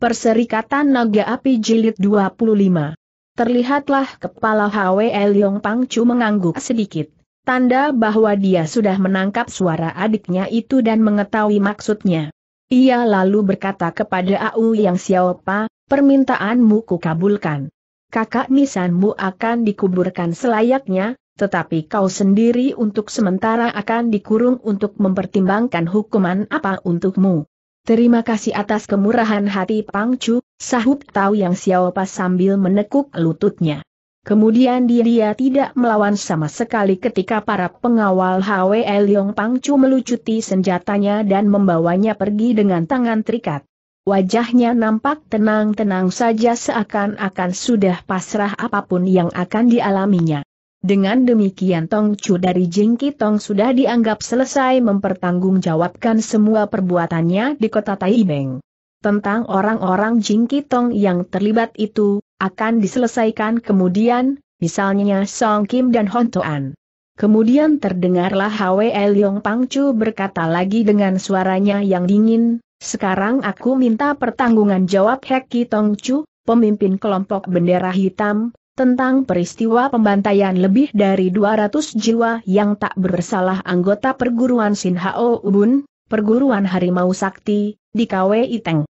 Perserikatan Naga Api Jilid 25. Terlihatlah kepala Hwe Leong Pangcu mengangguk sedikit, tanda bahwa dia sudah menangkap suara adiknya itu dan mengetahui maksudnya. Ia lalu berkata kepada Au Yang Xiaopa, permintaanmu kukabulkan. Kakak nisanmu akan dikuburkan selayaknya, tetapi kau sendiri untuk sementara akan dikurung untuk mempertimbangkan hukuman apa untukmu. Terima kasih atas kemurahan hati Pangcu, sahut Tau Yang Xiaopas sambil menekuk lututnya. Kemudian dia, dia tidak melawan sama sekali ketika para pengawal Hwe Pang Pangcu melucuti senjatanya dan membawanya pergi dengan tangan terikat. Wajahnya nampak tenang-tenang saja seakan-akan sudah pasrah apapun yang akan dialaminya. Dengan demikian Tong Chu dari Jingki Tong sudah dianggap selesai mempertanggungjawabkan semua perbuatannya di kota Taibeng. Tentang orang-orang Jingki Tong yang terlibat itu, akan diselesaikan kemudian, misalnya Song Kim dan Hon Toan. Kemudian terdengarlah Hwe Leong Pang Chu berkata lagi dengan suaranya yang dingin, sekarang aku minta pertanggungan jawab Heki Tong Chu, pemimpin kelompok bendera hitam, tentang peristiwa pembantaian lebih dari 200 jiwa yang tak bersalah anggota perguruan Sinhao Ubun, perguruan Harimau Sakti, di KW Iteng.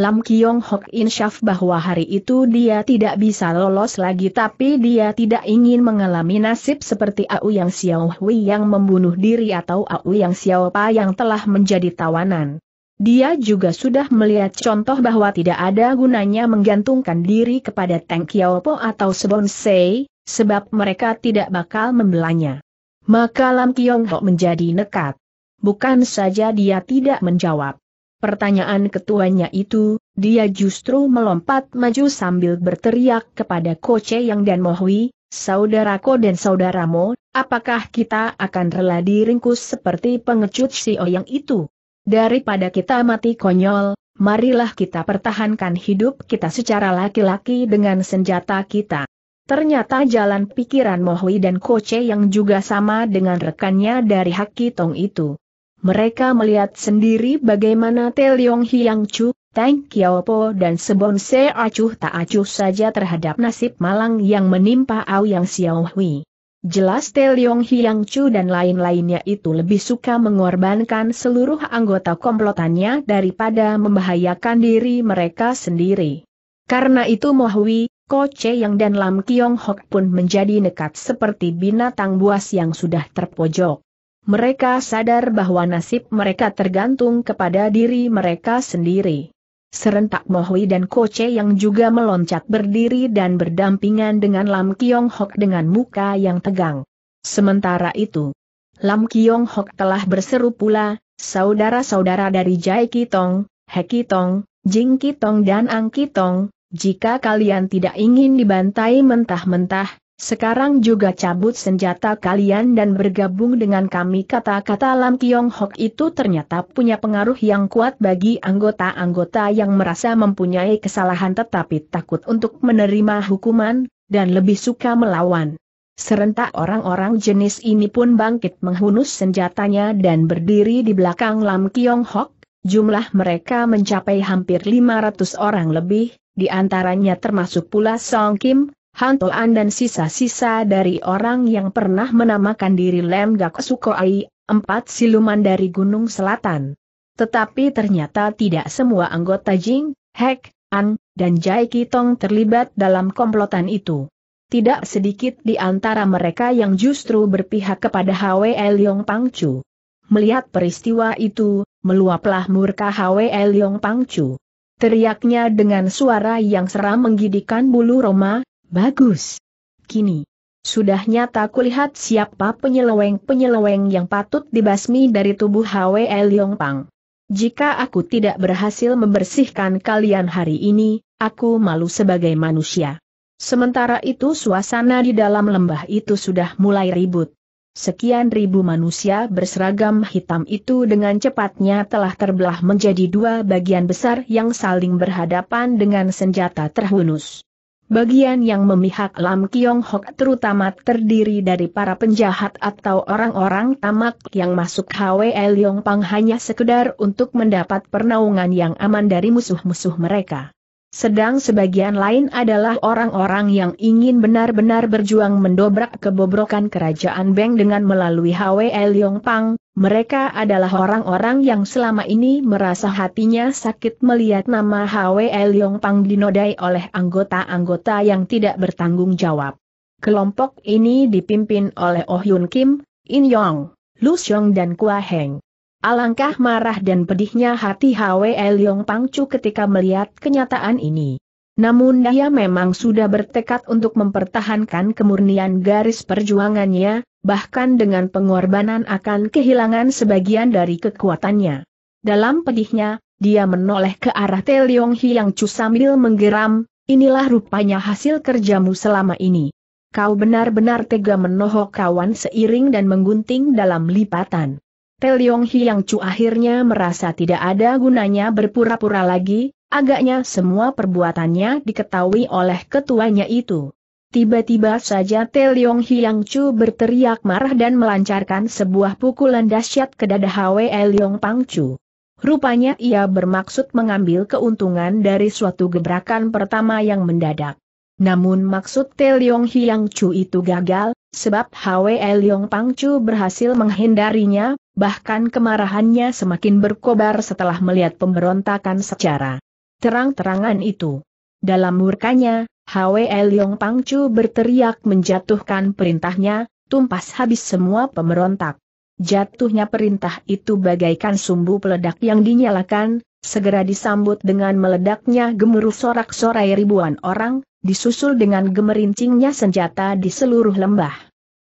Lam Kiong Hok insyaf bahwa hari itu dia tidak bisa lolos lagi tapi dia tidak ingin mengalami nasib seperti Au Yang Xiao Hui yang membunuh diri atau Au Yang Xiao Pa yang telah menjadi tawanan. Dia juga sudah melihat contoh bahwa tidak ada gunanya menggantungkan diri kepada Teng Kiaopo atau Sei, sebab mereka tidak bakal membelanya. Maka Lam Kiong Ho menjadi nekat. Bukan saja dia tidak menjawab. Pertanyaan ketuanya itu, dia justru melompat maju sambil berteriak kepada Ko Che Yang dan Mohui, Saudaraku dan saudaramu, apakah kita akan rela diringkus seperti pengecut si Oyang itu? Daripada kita mati konyol, marilah kita pertahankan hidup kita secara laki-laki dengan senjata kita. Ternyata jalan pikiran Mohui dan Koce yang juga sama dengan rekannya dari Hakitong itu. Mereka melihat sendiri bagaimana Teliong Hiang Chu, Tang Po dan Sebon Se Acuh tak acuh saja terhadap nasib malang yang menimpa Ao Yang Xiao Hui. Jelas Yong Hiang Chu dan lain-lainnya itu lebih suka mengorbankan seluruh anggota komplotannya daripada membahayakan diri mereka sendiri. Karena itu Mohui, Ko Yang dan Lam Kiong Hok pun menjadi nekat seperti binatang buas yang sudah terpojok. Mereka sadar bahwa nasib mereka tergantung kepada diri mereka sendiri. Serentak Mohui dan Koce yang juga meloncat berdiri dan berdampingan dengan Lam Kiong Hok dengan muka yang tegang. Sementara itu, Lam Kiong Hok telah berseru pula, saudara-saudara dari Jai Kitong, He Kitong, Jing Kitong dan Ang Kitong, jika kalian tidak ingin dibantai mentah-mentah, sekarang juga cabut senjata kalian dan bergabung dengan kami kata-kata Lam Kiong Hok itu ternyata punya pengaruh yang kuat bagi anggota-anggota yang merasa mempunyai kesalahan tetapi takut untuk menerima hukuman, dan lebih suka melawan. Serentak orang-orang jenis ini pun bangkit menghunus senjatanya dan berdiri di belakang Lam Kiong Hok, jumlah mereka mencapai hampir 500 orang lebih, di antaranya termasuk pula Song Kim, hantuan dan sisa-sisa dari orang yang pernah menamakan diri Lem Gak Sukoai, empat siluman dari Gunung Selatan. Tetapi ternyata tidak semua anggota Jing, Hek, An, dan Jai Kitong terlibat dalam komplotan itu. Tidak sedikit di antara mereka yang justru berpihak kepada Hwe Yong Pangcu. Melihat peristiwa itu, meluaplah murka Hwe Yong Pangcu. Teriaknya dengan suara yang seram menggidikan bulu Roma, Bagus. Kini, sudah nyata kulihat siapa penyeleweng-penyeleweng yang patut dibasmi dari tubuh Hwe Pang. Jika aku tidak berhasil membersihkan kalian hari ini, aku malu sebagai manusia. Sementara itu suasana di dalam lembah itu sudah mulai ribut. Sekian ribu manusia berseragam hitam itu dengan cepatnya telah terbelah menjadi dua bagian besar yang saling berhadapan dengan senjata terhunus. Bagian yang memihak Lam Kiong Hok terutama terdiri dari para penjahat atau orang-orang tamak yang masuk HWL Yong Pang hanya sekedar untuk mendapat pernaungan yang aman dari musuh-musuh mereka. Sedang sebagian lain adalah orang-orang yang ingin benar-benar berjuang mendobrak kebobrokan kerajaan Beng dengan melalui HWE HWL Pang. mereka adalah orang-orang yang selama ini merasa hatinya sakit melihat nama HWE HWL Pang dinodai oleh anggota-anggota yang tidak bertanggung jawab. Kelompok ini dipimpin oleh Oh Yun Kim, In Yong, Lu Xiong dan Kua Heng. Alangkah marah dan pedihnya hati Hwe Leong Pangcu ketika melihat kenyataan ini. Namun dia memang sudah bertekad untuk mempertahankan kemurnian garis perjuangannya, bahkan dengan pengorbanan akan kehilangan sebagian dari kekuatannya. Dalam pedihnya, dia menoleh ke arah Te Leong Hiang Chu sambil menggeram, inilah rupanya hasil kerjamu selama ini. Kau benar-benar tega menohok kawan seiring dan menggunting dalam lipatan. Teliong Hiang Chu akhirnya merasa tidak ada gunanya berpura-pura lagi, agaknya semua perbuatannya diketahui oleh ketuanya itu. Tiba-tiba saja Teliong Hiang Chu berteriak marah dan melancarkan sebuah pukulan dahsyat ke dada Hwe Liong Pang Chu. Rupanya ia bermaksud mengambil keuntungan dari suatu gebrakan pertama yang mendadak. Namun maksud Teliong Hiang Chu itu gagal, Sebab Hwe Leong Pangcu berhasil menghindarinya, bahkan kemarahannya semakin berkobar setelah melihat pemberontakan secara terang-terangan itu. Dalam murkanya, Hwe Leong Pangcu berteriak menjatuhkan perintahnya, tumpas habis semua pemberontak. Jatuhnya perintah itu bagaikan sumbu peledak yang dinyalakan, segera disambut dengan meledaknya gemuruh sorak-sorai ribuan orang, disusul dengan gemerincingnya senjata di seluruh lembah.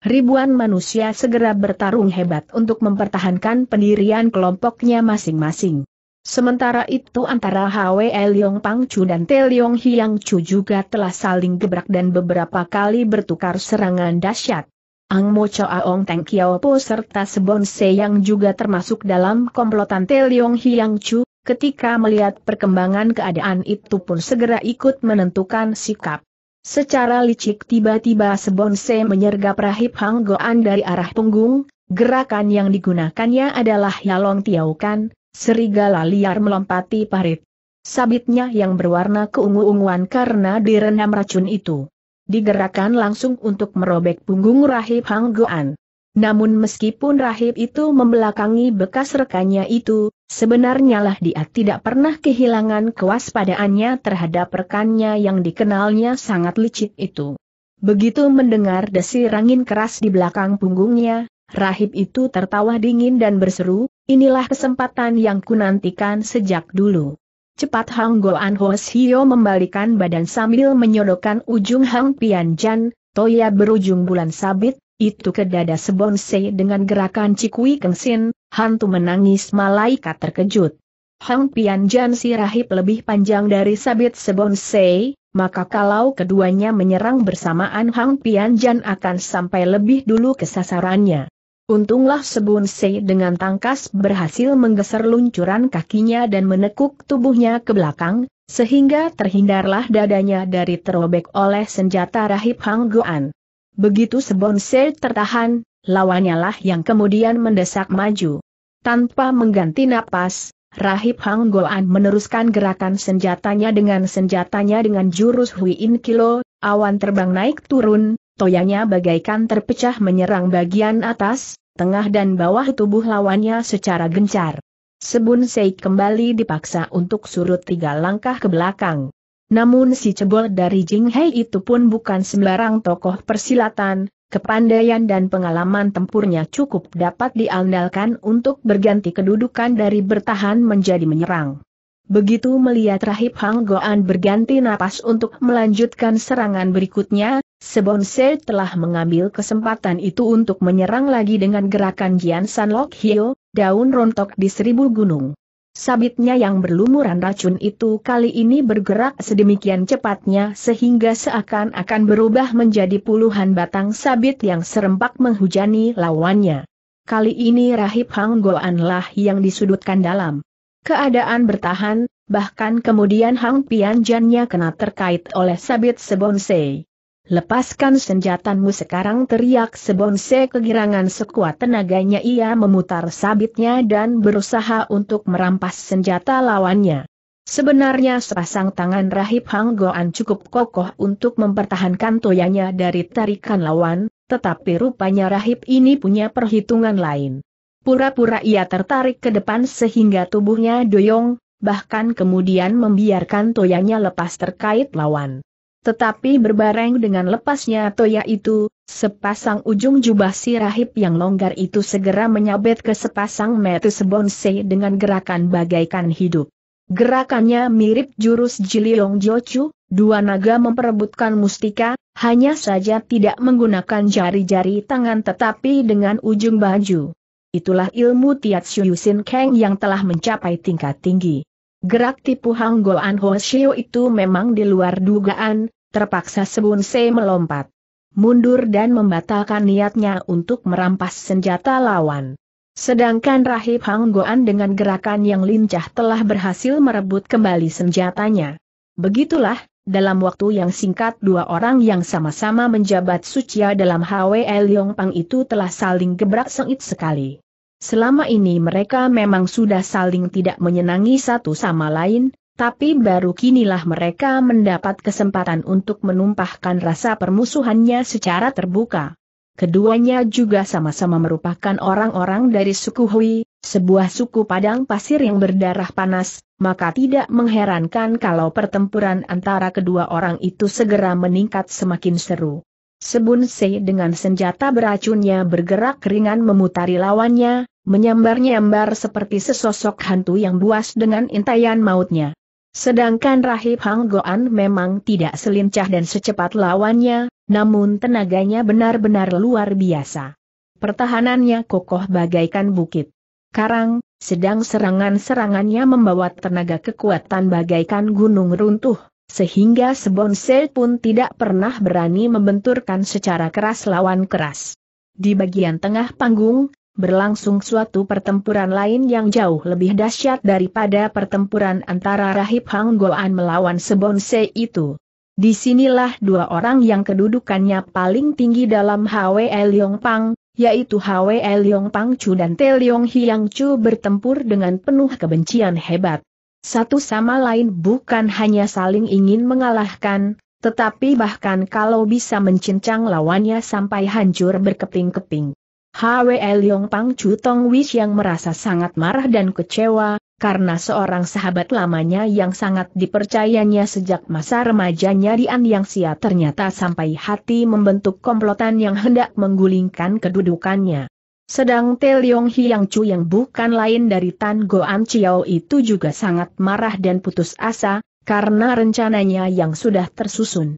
Ribuan manusia segera bertarung hebat untuk mempertahankan pendirian kelompoknya masing-masing. Sementara itu antara HWL Yong Chu dan Teliong Hiang Chu juga telah saling gebrak dan beberapa kali bertukar serangan dahsyat. Ang Mo Aong Teng Kiao Po serta Sebon Se yang juga termasuk dalam komplotan Teliong Hiang Chu, ketika melihat perkembangan keadaan itu pun segera ikut menentukan sikap. Secara licik tiba-tiba Sebonse menyergap rahib Hang Goan dari arah punggung, gerakan yang digunakannya adalah Yalong Tiaukan, serigala liar melompati parit. Sabitnya yang berwarna keungu-unguan karena direnam racun itu. Digerakkan langsung untuk merobek punggung rahib Hang Goan. Namun meskipun rahib itu membelakangi bekas rekannya itu, sebenarnya lah dia tidak pernah kehilangan kewaspadaannya terhadap rekannya yang dikenalnya sangat licik itu. Begitu mendengar desir angin keras di belakang punggungnya, rahib itu tertawa dingin dan berseru, inilah kesempatan yang kunantikan sejak dulu. Cepat Hang Goan Hos Hio membalikan badan sambil menyodokkan ujung Hang Pian Jan, Toya berujung bulan sabit, itu ke dada sebonse dengan gerakan Cikui Kengsin, hantu menangis malaikat terkejut. Hang Pian Jan si rahib lebih panjang dari sabit sebonse, maka kalau keduanya menyerang bersamaan Hang Pian Jan akan sampai lebih dulu ke sasarannya. Untunglah Sebonsei dengan tangkas berhasil menggeser luncuran kakinya dan menekuk tubuhnya ke belakang, sehingga terhindarlah dadanya dari terobek oleh senjata rahib Hang Goan. Begitu Sebonser tertahan, lawannya lah yang kemudian mendesak maju. Tanpa mengganti napas, Rahib Hang Goan meneruskan gerakan senjatanya dengan senjatanya dengan jurus Hui In Kilo, awan terbang naik turun, toyanya bagaikan terpecah menyerang bagian atas, tengah dan bawah tubuh lawannya secara gencar. Sebun Sei kembali dipaksa untuk surut tiga langkah ke belakang. Namun si cebol dari Jing Hei itu pun bukan sembarang tokoh persilatan, kepandaian dan pengalaman tempurnya cukup dapat diandalkan untuk berganti kedudukan dari bertahan menjadi menyerang. Begitu melihat Rahib Hang Goan berganti napas untuk melanjutkan serangan berikutnya, Sebonse telah mengambil kesempatan itu untuk menyerang lagi dengan gerakan Jian San Lok Hio, daun rontok di seribu gunung. Sabitnya yang berlumuran racun itu kali ini bergerak sedemikian cepatnya sehingga seakan-akan berubah menjadi puluhan batang sabit yang serempak menghujani lawannya. Kali ini Rahib Hang Goan lah yang disudutkan dalam keadaan bertahan, bahkan kemudian Hang Pian Jannya kena terkait oleh sabit sebonsei. Lepaskan senjatamu sekarang teriak sebonse kegirangan sekuat tenaganya ia memutar sabitnya dan berusaha untuk merampas senjata lawannya. Sebenarnya sepasang tangan Rahib Hang Goan cukup kokoh untuk mempertahankan toyanya dari tarikan lawan, tetapi rupanya Rahib ini punya perhitungan lain. Pura-pura ia tertarik ke depan sehingga tubuhnya doyong, bahkan kemudian membiarkan toyanya lepas terkait lawan. Tetapi berbareng dengan lepasnya toya itu, sepasang ujung jubah si rahib yang longgar itu segera menyabet ke sepasang metu sebonse dengan gerakan bagaikan hidup. Gerakannya mirip jurus Jiliong Jochu, dua naga memperebutkan mustika, hanya saja tidak menggunakan jari-jari tangan tetapi dengan ujung baju. Itulah ilmu Tiat Shuyusin Kang yang telah mencapai tingkat tinggi. Gerak tipu Hang Goan Ho Xiu itu memang di luar dugaan, terpaksa Sebun Se melompat. Mundur dan membatalkan niatnya untuk merampas senjata lawan. Sedangkan Rahib Hang Goan dengan gerakan yang lincah telah berhasil merebut kembali senjatanya. Begitulah, dalam waktu yang singkat dua orang yang sama-sama menjabat suci dalam HWL Yong Pang itu telah saling gebrak sengit sekali. Selama ini mereka memang sudah saling tidak menyenangi satu sama lain, tapi baru kinilah mereka mendapat kesempatan untuk menumpahkan rasa permusuhannya secara terbuka. Keduanya juga sama-sama merupakan orang-orang dari suku Hui, sebuah suku padang pasir yang berdarah panas, maka tidak mengherankan kalau pertempuran antara kedua orang itu segera meningkat semakin seru. Sebun Se dengan senjata beracunnya bergerak ringan memutari lawannya, Menyambar-nyambar seperti sesosok hantu yang buas dengan intayan mautnya. Sedangkan Rahib Hang Goan memang tidak selincah dan secepat lawannya, namun tenaganya benar-benar luar biasa. Pertahanannya kokoh bagaikan bukit. Karang, sedang serangan-serangannya membawa tenaga kekuatan bagaikan gunung runtuh sehingga sebonsel pun tidak pernah berani membenturkan secara keras lawan keras. Di bagian tengah panggung, berlangsung suatu pertempuran lain yang jauh lebih dahsyat daripada pertempuran antara Rahib Hang Goan melawan Sebonse itu. Disinilah dua orang yang kedudukannya paling tinggi dalam Hwe Leong Pang, yaitu Hwe Leong Pang Chu dan Te Leong Hiang Chu bertempur dengan penuh kebencian hebat. Satu sama lain bukan hanya saling ingin mengalahkan, tetapi bahkan kalau bisa mencincang lawannya sampai hancur berkeping-keping. Hwe Leong Pang Chu Tong Wish yang merasa sangat marah dan kecewa, karena seorang sahabat lamanya yang sangat dipercayanya sejak masa remajanya di an Yang Sia ternyata sampai hati membentuk komplotan yang hendak menggulingkan kedudukannya. Sedang Te Leong Hiang Chu yang bukan lain dari Tan Go An Chiao itu juga sangat marah dan putus asa, karena rencananya yang sudah tersusun.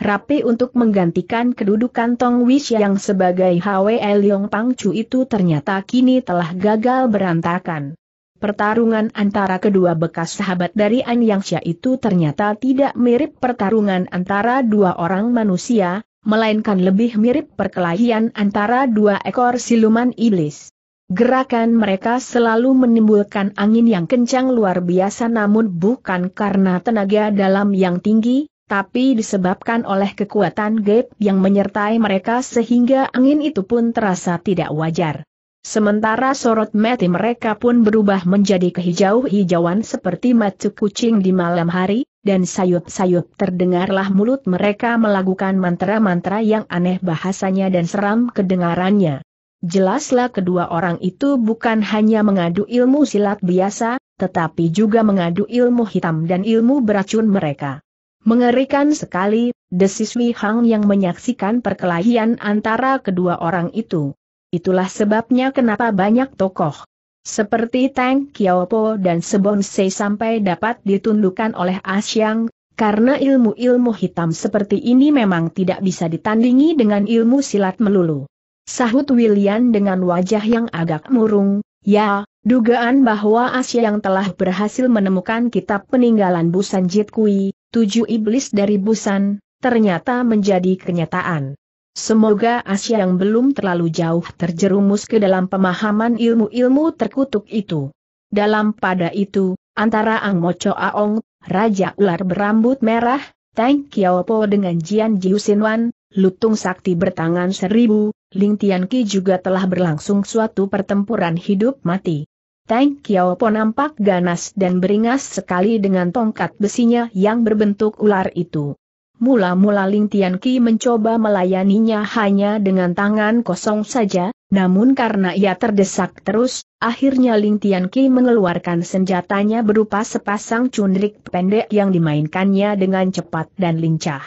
Rapi untuk menggantikan kedudukan Tong Wish yang sebagai HW Leong Pangcu itu ternyata kini telah gagal berantakan. Pertarungan antara kedua bekas sahabat dari An Yang Xia itu ternyata tidak mirip pertarungan antara dua orang manusia, melainkan lebih mirip perkelahian antara dua ekor siluman iblis. Gerakan mereka selalu menimbulkan angin yang kencang luar biasa namun bukan karena tenaga dalam yang tinggi, tapi disebabkan oleh kekuatan gap yang menyertai mereka sehingga angin itu pun terasa tidak wajar. Sementara sorot mati mereka pun berubah menjadi kehijau-hijauan seperti mata kucing di malam hari, dan sayup-sayup terdengarlah mulut mereka melakukan mantra-mantra yang aneh bahasanya dan seram kedengarannya. Jelaslah kedua orang itu bukan hanya mengadu ilmu silat biasa, tetapi juga mengadu ilmu hitam dan ilmu beracun mereka. Mengerikan sekali, desis Hang yang menyaksikan perkelahian antara kedua orang itu. Itulah sebabnya kenapa banyak tokoh seperti Tang Po dan Sebon Se sampai dapat ditundukkan oleh Asyang, karena ilmu-ilmu hitam seperti ini memang tidak bisa ditandingi dengan ilmu silat melulu. Sahut William dengan wajah yang agak murung, ya, dugaan bahwa Asyang telah berhasil menemukan kitab peninggalan Busan Jit Kui, tujuh iblis dari Busan, ternyata menjadi kenyataan. Semoga Asia yang belum terlalu jauh terjerumus ke dalam pemahaman ilmu-ilmu terkutuk itu. Dalam pada itu, antara Ang Mo Aong, Raja Ular berambut merah, Tang Kiaopo dengan Jian Jiu Wan, Lutung Sakti bertangan seribu, Ling Tian Ki juga telah berlangsung suatu pertempuran hidup mati. Tang Po nampak ganas dan beringas sekali dengan tongkat besinya yang berbentuk ular itu. Mula-mula Ling Tian Ki mencoba melayaninya hanya dengan tangan kosong saja, namun karena ia terdesak terus, akhirnya Ling Tian Ki mengeluarkan senjatanya berupa sepasang cundrik pendek yang dimainkannya dengan cepat dan lincah.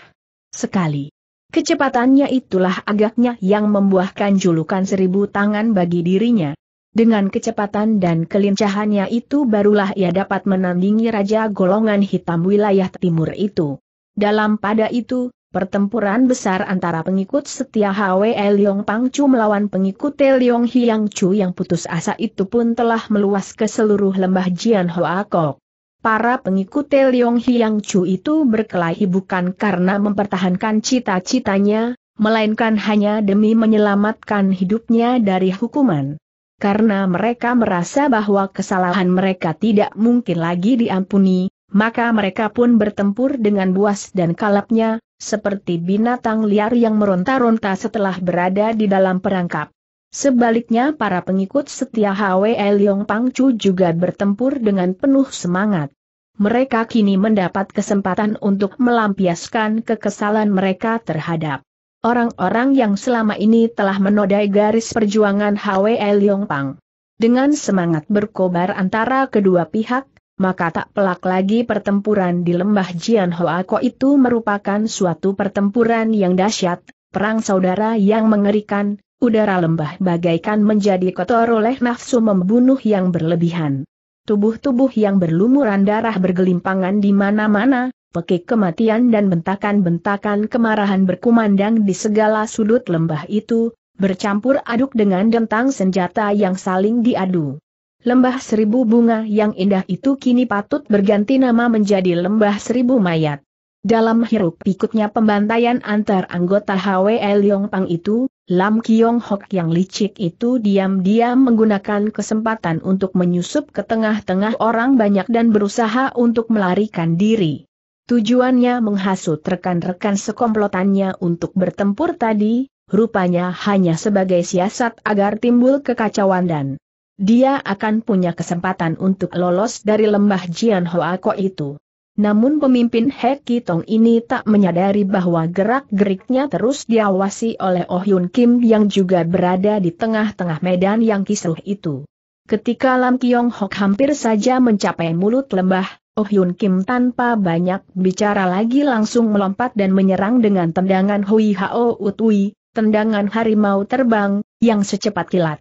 Sekali. Kecepatannya itulah agaknya yang membuahkan julukan seribu tangan bagi dirinya. Dengan kecepatan dan kelincahannya itu barulah ia dapat menandingi Raja Golongan Hitam wilayah timur itu. Dalam pada itu, pertempuran besar antara pengikut setia Hwe Pang Pangcu melawan pengikut Liong Hiang Chu yang putus asa itu pun telah meluas ke seluruh lembah Jian Hoa Kok. Para pengikut Liong Hiang Chu itu berkelahi bukan karena mempertahankan cita-citanya, melainkan hanya demi menyelamatkan hidupnya dari hukuman karena mereka merasa bahwa kesalahan mereka tidak mungkin lagi diampuni, maka mereka pun bertempur dengan buas dan kalapnya, seperti binatang liar yang meronta-ronta setelah berada di dalam perangkap. Sebaliknya para pengikut setia HWE Leong Pangcu juga bertempur dengan penuh semangat. Mereka kini mendapat kesempatan untuk melampiaskan kekesalan mereka terhadap Orang-orang yang selama ini telah menodai garis perjuangan HWL Pang, Dengan semangat berkobar antara kedua pihak, maka tak pelak lagi pertempuran di lembah Jianhoako itu merupakan suatu pertempuran yang dahsyat, perang saudara yang mengerikan, udara lembah bagaikan menjadi kotor oleh nafsu membunuh yang berlebihan. Tubuh-tubuh yang berlumuran darah bergelimpangan di mana-mana, pekik kematian dan bentakan-bentakan kemarahan berkumandang di segala sudut lembah itu, bercampur aduk dengan dentang senjata yang saling diadu. Lembah seribu bunga yang indah itu kini patut berganti nama menjadi lembah seribu mayat. Dalam hiruk pikuknya pembantaian antar anggota HWL Pang itu, Lam Kiong Hok yang licik itu diam-diam menggunakan kesempatan untuk menyusup ke tengah-tengah orang banyak dan berusaha untuk melarikan diri. Tujuannya menghasut rekan-rekan sekomplotannya untuk bertempur tadi, rupanya hanya sebagai siasat agar timbul kekacauan dan dia akan punya kesempatan untuk lolos dari lembah Jian Hoako itu. Namun pemimpin He Tong ini tak menyadari bahwa gerak-geriknya terus diawasi oleh Oh Yun Kim yang juga berada di tengah-tengah medan yang kisruh itu. Ketika Lam Kiong Hok hampir saja mencapai mulut lembah, Oh Yun Kim tanpa banyak bicara lagi langsung melompat dan menyerang dengan tendangan Hui Hao Utui, tendangan harimau terbang, yang secepat kilat.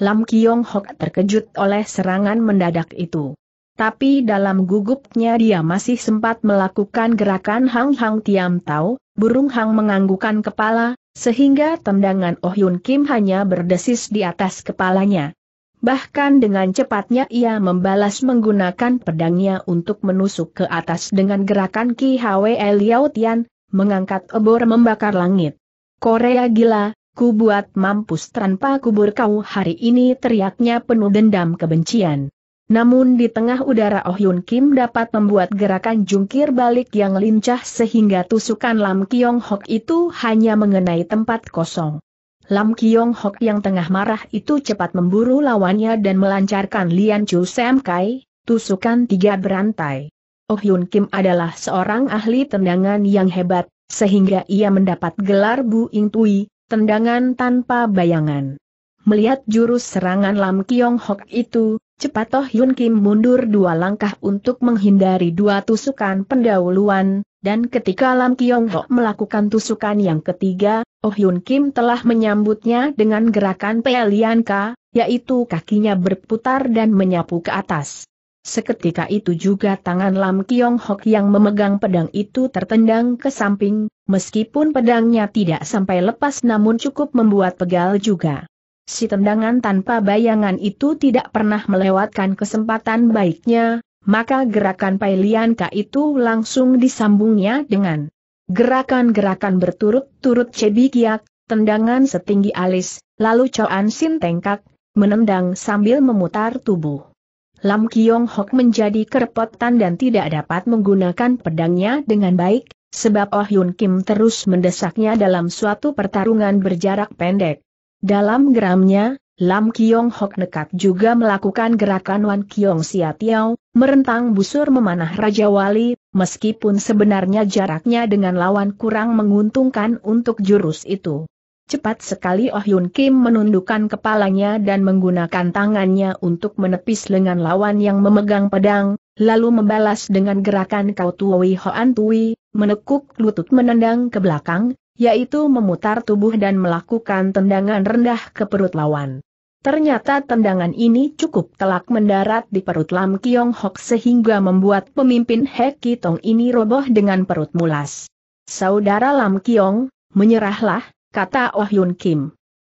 Lam Kiong Hok terkejut oleh serangan mendadak itu. Tapi dalam gugupnya dia masih sempat melakukan gerakan Hang Hang Tiam Tau, burung Hang menganggukan kepala, sehingga tendangan Oh Yun Kim hanya berdesis di atas kepalanya. Bahkan dengan cepatnya ia membalas menggunakan pedangnya untuk menusuk ke atas dengan gerakan Ki Hwe Liao Tian, mengangkat obor membakar langit. Korea gila, ku buat mampus tanpa kubur kau hari ini teriaknya penuh dendam kebencian. Namun di tengah udara Oh Yun Kim dapat membuat gerakan jungkir balik yang lincah sehingga tusukan Lam Kiong Hok itu hanya mengenai tempat kosong. Lam Kiong Hok yang tengah marah itu cepat memburu lawannya dan melancarkan Lian Chu Sam Kai, tusukan tiga berantai. Oh Yun Kim adalah seorang ahli tendangan yang hebat, sehingga ia mendapat gelar Bu Ing Tui, tendangan tanpa bayangan. Melihat jurus serangan Lam Kiong Hok itu, Cepat Toh Yun Kim mundur dua langkah untuk menghindari dua tusukan pendahuluan, dan ketika Lam Kiong Ho melakukan tusukan yang ketiga, Oh Yun Kim telah menyambutnya dengan gerakan Pelian Ka, yaitu kakinya berputar dan menyapu ke atas. Seketika itu juga tangan Lam Kiong Hok yang memegang pedang itu tertendang ke samping, meskipun pedangnya tidak sampai lepas namun cukup membuat pegal juga. Si tendangan tanpa bayangan itu tidak pernah melewatkan kesempatan baiknya, maka gerakan Pai Pailianka itu langsung disambungnya dengan gerakan-gerakan berturut-turut cebikiak, tendangan setinggi alis, lalu Coan Sin tengkak, menendang sambil memutar tubuh. Lam Kiong Hok menjadi kerepotan dan tidak dapat menggunakan pedangnya dengan baik, sebab Oh Yun Kim terus mendesaknya dalam suatu pertarungan berjarak pendek. Dalam geramnya, Lam Kiong Hok nekat juga melakukan gerakan Wan Kiong Sia Tiao, merentang busur memanah Raja Wali, meskipun sebenarnya jaraknya dengan lawan kurang menguntungkan untuk jurus itu. Cepat sekali Oh Yun Kim menundukkan kepalanya dan menggunakan tangannya untuk menepis lengan lawan yang memegang pedang, lalu membalas dengan gerakan Kau Tuwi Hoan Tui, menekuk lutut menendang ke belakang, yaitu memutar tubuh dan melakukan tendangan rendah ke perut lawan. Ternyata tendangan ini cukup telak mendarat di perut Lam Kiong Hok sehingga membuat pemimpin Ki Tong ini roboh dengan perut mulas. Saudara Lam Kiong, menyerahlah, kata Oh Yun Kim.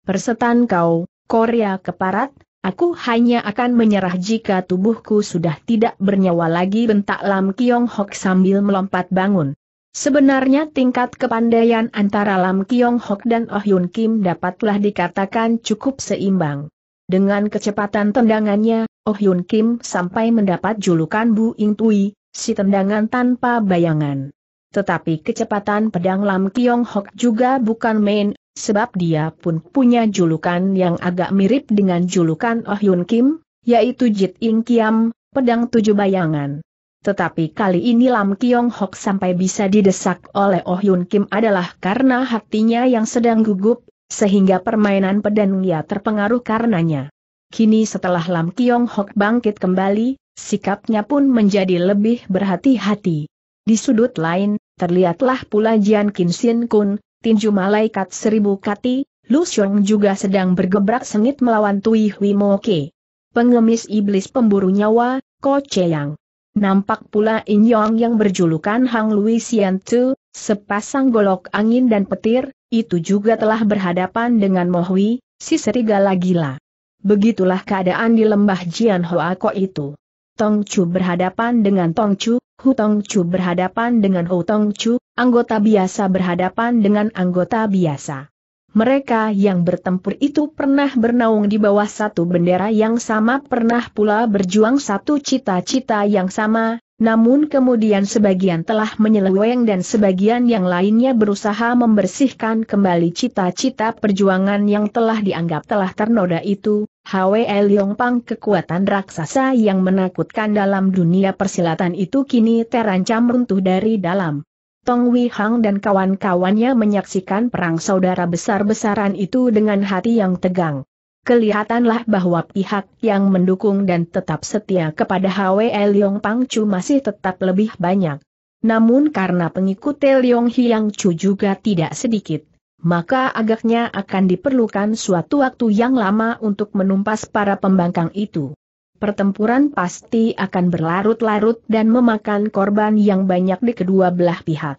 Persetan kau, Korea keparat, aku hanya akan menyerah jika tubuhku sudah tidak bernyawa lagi bentak Lam Kiong Hok sambil melompat bangun. Sebenarnya tingkat kepandaian antara Lam Kiong Hok dan Oh Yun Kim dapatlah dikatakan cukup seimbang. Dengan kecepatan tendangannya, Oh Yun Kim sampai mendapat julukan Bu Ing Tui, si tendangan tanpa bayangan. Tetapi kecepatan pedang Lam Kiong Hok juga bukan main, sebab dia pun punya julukan yang agak mirip dengan julukan Oh Yun Kim, yaitu Jit Ing Kiam, pedang tujuh bayangan. Tetapi kali ini Lam Kiong Hok sampai bisa didesak oleh Oh Yun Kim adalah karena hatinya yang sedang gugup, sehingga permainan pedang ia terpengaruh karenanya. Kini setelah Lam Kiong Hok bangkit kembali, sikapnya pun menjadi lebih berhati-hati. Di sudut lain, terlihatlah pula Jian Kin Sin Kun, tinju malaikat seribu kati, Lu Xiong juga sedang bergebrak sengit melawan Tui Hui Mo Ke. Pengemis iblis pemburu nyawa, Ko Che Cheyang. Nampak pula In Yong yang berjulukan Hang Lui Sian Tu, sepasang golok angin dan petir, itu juga telah berhadapan dengan Mohui, si serigala gila. Begitulah keadaan di lembah Jian Hoa Ko itu. Tong Chu berhadapan dengan Tong Chu, Hu Tong Chu berhadapan dengan Hu Tong Chu, anggota biasa berhadapan dengan anggota biasa. Mereka yang bertempur itu pernah bernaung di bawah satu bendera yang sama pernah pula berjuang satu cita-cita yang sama, namun kemudian sebagian telah menyeleweng dan sebagian yang lainnya berusaha membersihkan kembali cita-cita perjuangan yang telah dianggap telah ternoda itu, Hwe Pang kekuatan raksasa yang menakutkan dalam dunia persilatan itu kini terancam runtuh dari dalam. Tong Wei Hang dan kawan-kawannya menyaksikan perang saudara besar-besaran itu dengan hati yang tegang. Kelihatanlah bahwa pihak yang mendukung dan tetap setia kepada Hwe Leong Pang Chu masih tetap lebih banyak. Namun karena pengikut Leong Hiang Chu juga tidak sedikit, maka agaknya akan diperlukan suatu waktu yang lama untuk menumpas para pembangkang itu pertempuran pasti akan berlarut-larut dan memakan korban yang banyak di kedua belah pihak.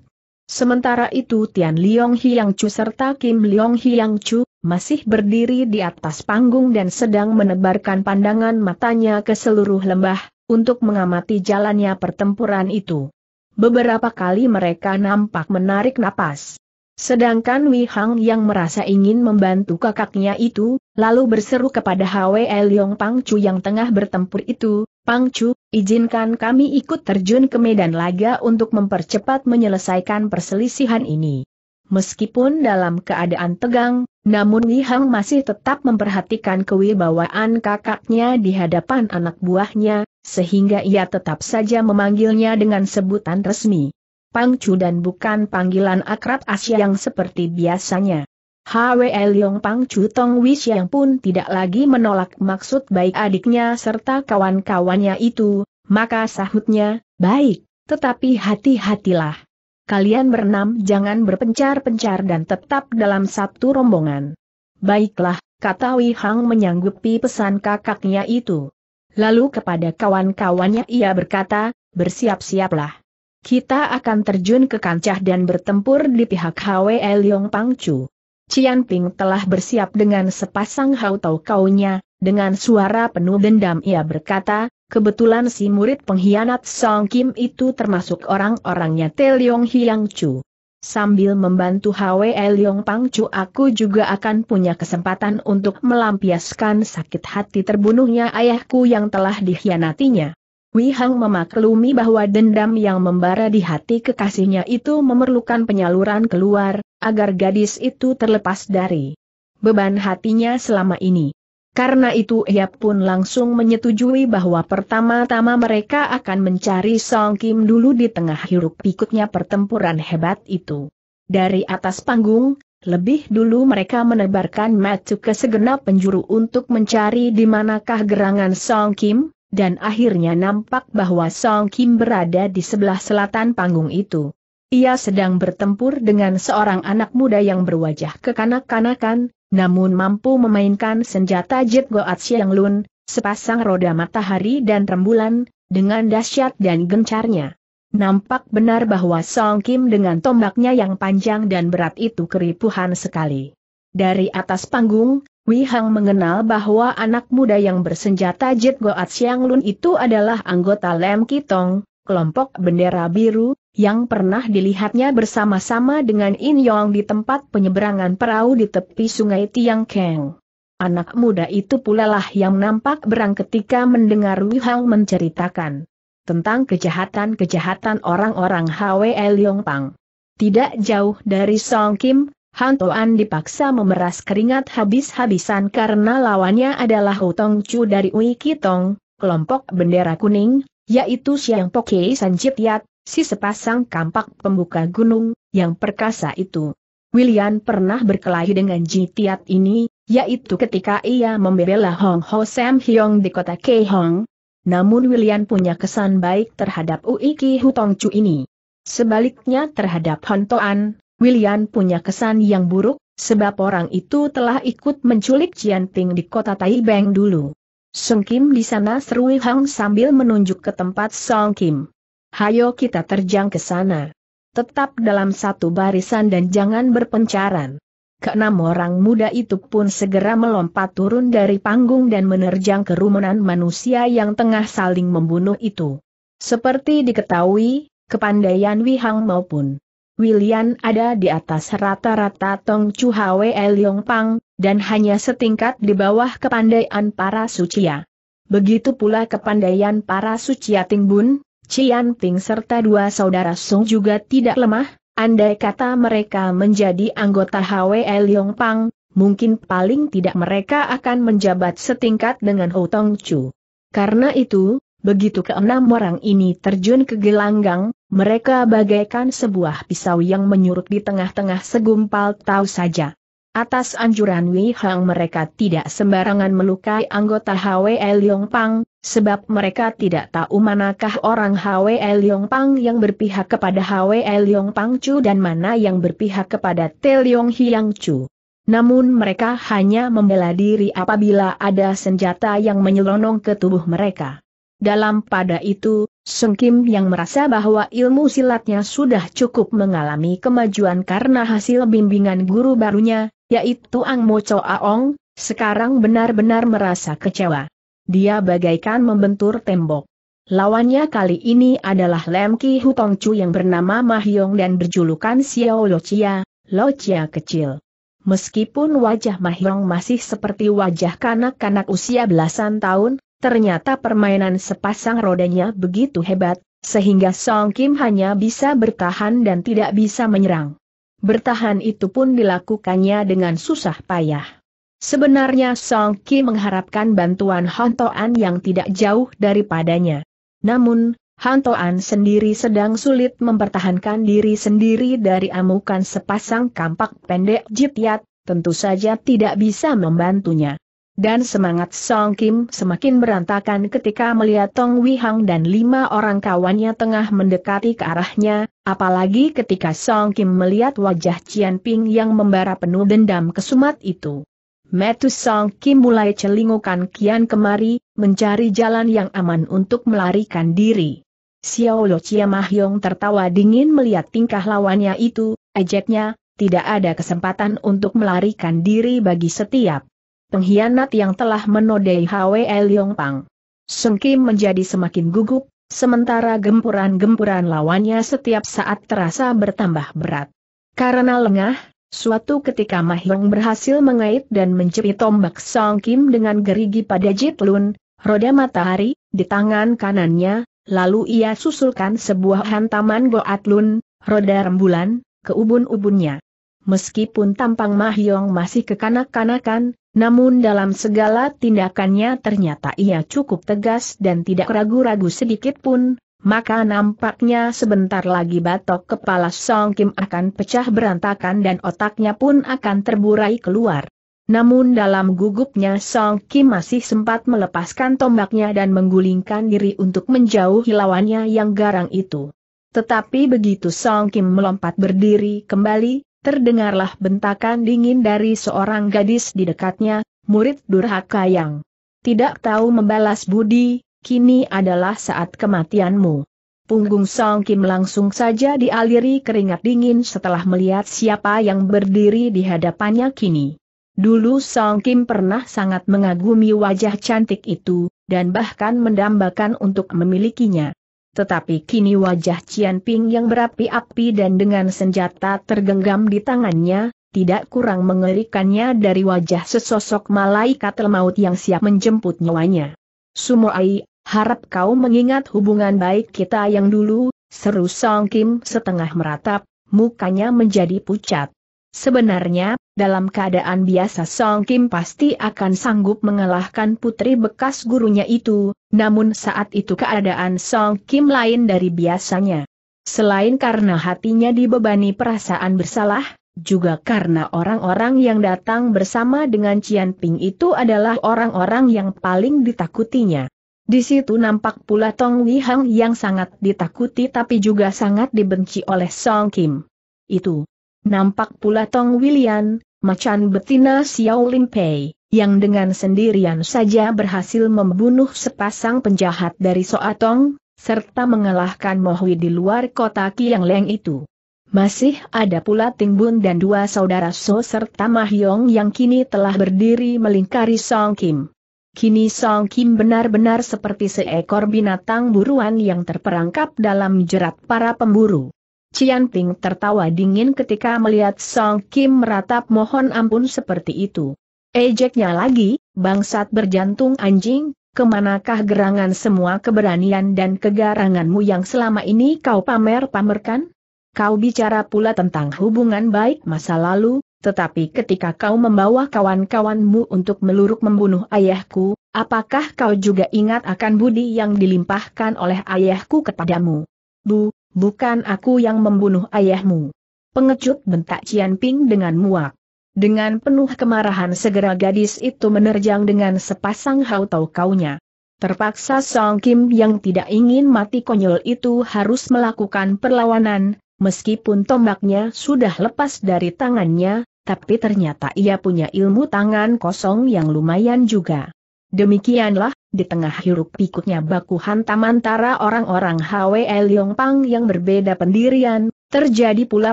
Sementara itu Tian Liong Hiang Chu serta Kim Liong Hiang Chu, masih berdiri di atas panggung dan sedang menebarkan pandangan matanya ke seluruh lembah, untuk mengamati jalannya pertempuran itu. Beberapa kali mereka nampak menarik napas. Sedangkan Wei Hang yang merasa ingin membantu kakaknya itu, lalu berseru kepada Hwe Pang Chu yang tengah bertempur itu, Pang Chu, izinkan kami ikut terjun ke medan laga untuk mempercepat menyelesaikan perselisihan ini. Meskipun dalam keadaan tegang, namun Wei Hang masih tetap memperhatikan kewibawaan kakaknya di hadapan anak buahnya, sehingga ia tetap saja memanggilnya dengan sebutan resmi. Pang Chu dan bukan panggilan akrab Asia yang seperti biasanya. Yong Pang Chu Tong Wish yang pun tidak lagi menolak maksud baik adiknya serta kawan-kawannya itu, maka sahutnya, baik, tetapi hati-hatilah. Kalian berenam jangan berpencar-pencar dan tetap dalam satu rombongan. Baiklah, kata Wei Hang menyanggupi pesan kakaknya itu. Lalu kepada kawan-kawannya ia berkata, bersiap-siaplah. Kita akan terjun ke kancah dan bertempur di pihak Hwe Yong Pangcu. Cian Ping telah bersiap dengan sepasang hau tau kaunya, dengan suara penuh dendam ia berkata, kebetulan si murid pengkhianat Song Kim itu termasuk orang-orangnya Te Leong Hiang Chu. Sambil membantu Hwe Yong Pangcu aku juga akan punya kesempatan untuk melampiaskan sakit hati terbunuhnya ayahku yang telah dikhianatinya. Wihang memaklumi bahwa dendam yang membara di hati kekasihnya itu memerlukan penyaluran keluar, agar gadis itu terlepas dari beban hatinya selama ini. Karena itu ia pun langsung menyetujui bahwa pertama-tama mereka akan mencari Song Kim dulu di tengah hiruk pikuknya pertempuran hebat itu. Dari atas panggung, lebih dulu mereka menebarkan matu ke segenap penjuru untuk mencari di manakah gerangan Song Kim, dan akhirnya nampak bahwa Song Kim berada di sebelah selatan panggung itu. Ia sedang bertempur dengan seorang anak muda yang berwajah kekanak-kanakan, namun mampu memainkan senjata Jet Goat Siang Lun, sepasang roda matahari dan rembulan, dengan dahsyat dan gencarnya. Nampak benar bahwa Song Kim dengan tombaknya yang panjang dan berat itu keripuhan sekali. Dari atas panggung, Wei Hang mengenal bahwa anak muda yang bersenjata jet Goat Siang Lun itu adalah anggota Lem Kitong, kelompok bendera biru, yang pernah dilihatnya bersama-sama dengan In Yong di tempat penyeberangan perahu di tepi sungai Tiang Keng. Anak muda itu pula lah yang nampak berang ketika mendengar Wei Hang menceritakan tentang kejahatan-kejahatan orang-orang Hwe Yong Pang. Tidak jauh dari Song Kim, Hantoan dipaksa memeras keringat habis-habisan karena lawannya adalah Hutong Chu dari Ui Kitong, kelompok bendera kuning, yaitu Siang Poke San Jitiat, si sepasang kampak pembuka gunung, yang perkasa itu. William pernah berkelahi dengan Jitiat ini, yaitu ketika ia membela Hong Ho Sam Hyong di kota Keihong. Namun William punya kesan baik terhadap Uiki Hutong Chu ini. Sebaliknya terhadap Hantoan. William punya kesan yang buruk, sebab orang itu telah ikut menculik Jian Ting di kota Taibeng dulu. Song Kim di sana seru Hang sambil menunjuk ke tempat Song Kim. Hayo kita terjang ke sana. Tetap dalam satu barisan dan jangan berpencaran. Keenam orang muda itu pun segera melompat turun dari panggung dan menerjang kerumunan manusia yang tengah saling membunuh itu. Seperti diketahui, kepandaian Wihang maupun William ada di atas rata-rata Tong Chu Hwe Liong Pang, dan hanya setingkat di bawah kepandaian para sucia. Begitu pula kepandaian para sucia Bun, Cian Ting serta dua saudara Song juga tidak lemah, andai kata mereka menjadi anggota Hwe Liong Pang, mungkin paling tidak mereka akan menjabat setingkat dengan Ho Tong Chu. Karena itu, begitu keenam orang ini terjun ke gelanggang, mereka bagaikan sebuah pisau yang menyurut di tengah-tengah segumpal tahu saja. Atas anjuran Wei Hang mereka tidak sembarangan melukai anggota HWE Yong Pang, sebab mereka tidak tahu manakah orang HWE Yong Pang yang berpihak kepada HWE Yong Pang Chu dan mana yang berpihak kepada Te Yong Hiang Chu. Namun mereka hanya membela diri apabila ada senjata yang menyelonong ke tubuh mereka. Dalam pada itu, Sung Kim yang merasa bahwa ilmu silatnya sudah cukup mengalami kemajuan karena hasil bimbingan guru barunya, yaitu Ang Mo Cho Aong, sekarang benar-benar merasa kecewa. Dia bagaikan membentur tembok. Lawannya kali ini adalah Lem Ki Hutong Chu yang bernama Mahyong dan berjulukan Xiao Lo Chia, kecil. Meskipun wajah Mahyong masih seperti wajah kanak-kanak usia belasan tahun, ternyata permainan sepasang rodanya begitu hebat, sehingga Song Kim hanya bisa bertahan dan tidak bisa menyerang. Bertahan itu pun dilakukannya dengan susah payah. Sebenarnya Song Kim mengharapkan bantuan Hantoan yang tidak jauh daripadanya. Namun, Hantoan sendiri sedang sulit mempertahankan diri sendiri dari amukan sepasang kampak pendek jitiat, tentu saja tidak bisa membantunya dan semangat Song Kim semakin berantakan ketika melihat Tong Hang dan lima orang kawannya tengah mendekati ke arahnya, apalagi ketika Song Kim melihat wajah Cian Ping yang membara penuh dendam kesumat itu. Metu Song Kim mulai celingukan kian kemari, mencari jalan yang aman untuk melarikan diri. Xiao Lo Chia Yong tertawa dingin melihat tingkah lawannya itu, ejeknya, tidak ada kesempatan untuk melarikan diri bagi setiap pengkhianat yang telah menodai HWE Pang. Sung Kim menjadi semakin gugup, sementara gempuran-gempuran lawannya setiap saat terasa bertambah berat. Karena lengah, suatu ketika Mahyong berhasil mengait dan menjepit tombak Song Kim dengan gerigi pada Jitlun, roda matahari, di tangan kanannya, lalu ia susulkan sebuah hantaman Goatlun, roda rembulan, ke ubun-ubunnya meskipun tampang Mahyong masih kekanak-kanakan, namun dalam segala tindakannya ternyata ia cukup tegas dan tidak ragu-ragu sedikit pun, maka nampaknya sebentar lagi batok kepala Song Kim akan pecah berantakan dan otaknya pun akan terburai keluar. Namun dalam gugupnya Song Kim masih sempat melepaskan tombaknya dan menggulingkan diri untuk menjauhi lawannya yang garang itu. Tetapi begitu Song Kim melompat berdiri kembali, Terdengarlah bentakan dingin dari seorang gadis di dekatnya, murid durhaka yang tidak tahu membalas budi, kini adalah saat kematianmu. Punggung Song Kim langsung saja dialiri keringat dingin setelah melihat siapa yang berdiri di hadapannya kini. Dulu Song Kim pernah sangat mengagumi wajah cantik itu, dan bahkan mendambakan untuk memilikinya. Tetapi kini wajah Cian Ping yang berapi-api dan dengan senjata tergenggam di tangannya, tidak kurang mengerikannya dari wajah sesosok malaikat maut yang siap menjemput nyawanya. Sumoai, harap kau mengingat hubungan baik kita yang dulu, seru Song Kim setengah meratap, mukanya menjadi pucat. Sebenarnya, dalam keadaan biasa Song Kim pasti akan sanggup mengalahkan putri bekas gurunya itu, namun saat itu keadaan Song Kim lain dari biasanya. Selain karena hatinya dibebani perasaan bersalah, juga karena orang-orang yang datang bersama dengan Cian Ping itu adalah orang-orang yang paling ditakutinya. Di situ nampak pula Tong Hang yang sangat ditakuti tapi juga sangat dibenci oleh Song Kim. Itu, Nampak pula Tong William, macan betina Xiao Lim Pei, yang dengan sendirian saja berhasil membunuh sepasang penjahat dari Soatong, serta mengalahkan Mohui di luar kota Kiang Leng itu. Masih ada pula Ting Bun dan dua saudara So serta Mahyong yang kini telah berdiri melingkari Song Kim. Kini Song Kim benar-benar seperti seekor binatang buruan yang terperangkap dalam jerat para pemburu. Cian Ping tertawa dingin ketika melihat Song Kim meratap mohon ampun seperti itu. Ejeknya lagi, bangsat berjantung anjing, kemanakah gerangan semua keberanian dan kegaranganmu yang selama ini kau pamer-pamerkan? Kau bicara pula tentang hubungan baik masa lalu, tetapi ketika kau membawa kawan-kawanmu untuk meluruk membunuh ayahku, apakah kau juga ingat akan budi yang dilimpahkan oleh ayahku kepadamu? Bu, bukan aku yang membunuh ayahmu. Pengecut bentak Cian Ping dengan muak. Dengan penuh kemarahan segera gadis itu menerjang dengan sepasang hautau kaunya. Terpaksa Song Kim yang tidak ingin mati konyol itu harus melakukan perlawanan, meskipun tombaknya sudah lepas dari tangannya, tapi ternyata ia punya ilmu tangan kosong yang lumayan juga. Demikianlah, di tengah hiruk pikuknya baku hantam tamantara orang-orang Hwe Pang yang berbeda pendirian, terjadi pula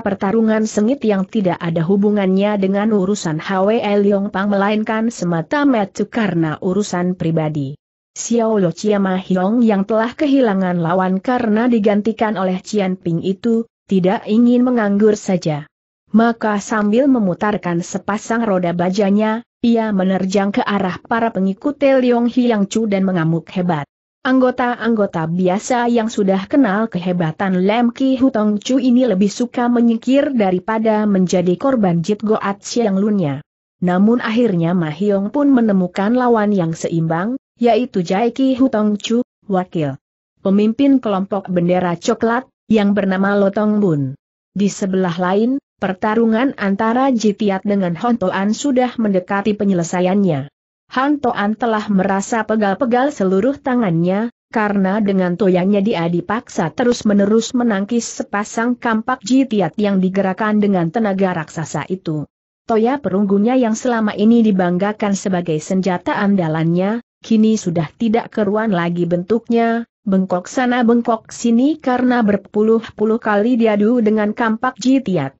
pertarungan sengit yang tidak ada hubungannya dengan urusan Hwe Pang melainkan semata-mata karena urusan pribadi. Xiao Lo Chiama Hiong yang telah kehilangan lawan karena digantikan oleh Qian Ping itu, tidak ingin menganggur saja. Maka sambil memutarkan sepasang roda bajanya, ia menerjang ke arah para pengikut Leong Hiang Chu dan mengamuk hebat. Anggota-anggota biasa yang sudah kenal kehebatan Lem Ki Hutong Chu ini lebih suka menyingkir daripada menjadi korban Jit Goat Siang Lunya. Namun akhirnya Mahyong pun menemukan lawan yang seimbang, yaitu Jai Ki Hutong Chu, wakil pemimpin kelompok bendera coklat, yang bernama Lotong Bun. Di sebelah lain, Pertarungan antara Jitiat dengan Hontoan sudah mendekati penyelesaiannya. Hontoan telah merasa pegal-pegal seluruh tangannya, karena dengan toyanya dia dipaksa terus-menerus menangkis sepasang kampak Jitiat yang digerakkan dengan tenaga raksasa itu. Toya perunggunya yang selama ini dibanggakan sebagai senjata andalannya, kini sudah tidak keruan lagi bentuknya, bengkok sana bengkok sini karena berpuluh-puluh kali diadu dengan kampak Jitiat.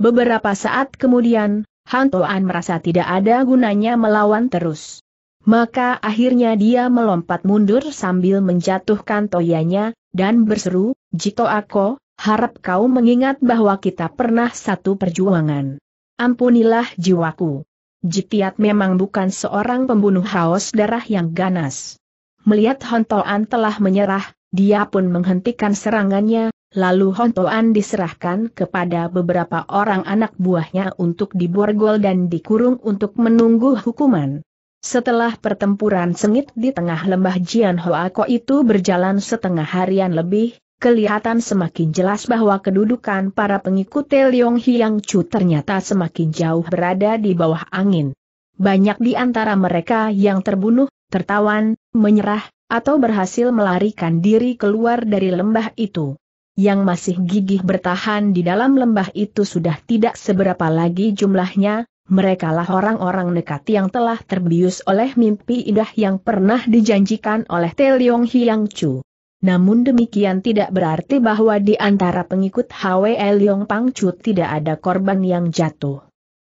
Beberapa saat kemudian, Han Toan merasa tidak ada gunanya melawan terus. Maka akhirnya dia melompat mundur sambil menjatuhkan toyanya, dan berseru, Jito Ako, harap kau mengingat bahwa kita pernah satu perjuangan. Ampunilah jiwaku. Jitiat memang bukan seorang pembunuh haus darah yang ganas. Melihat Hontoan telah menyerah, dia pun menghentikan serangannya, Lalu Hontoan diserahkan kepada beberapa orang anak buahnya untuk diborgol dan dikurung untuk menunggu hukuman. Setelah pertempuran sengit di tengah lembah Jian Hoa itu berjalan setengah harian lebih, kelihatan semakin jelas bahwa kedudukan para pengikut Teliong Hiang Chu ternyata semakin jauh berada di bawah angin. Banyak di antara mereka yang terbunuh, tertawan, menyerah, atau berhasil melarikan diri keluar dari lembah itu yang masih gigih bertahan di dalam lembah itu sudah tidak seberapa lagi jumlahnya, merekalah orang-orang nekat yang telah terbius oleh mimpi indah yang pernah dijanjikan oleh Teliong Hiang Chu. Namun demikian tidak berarti bahwa di antara pengikut Hwe Leong Pang Chu tidak ada korban yang jatuh.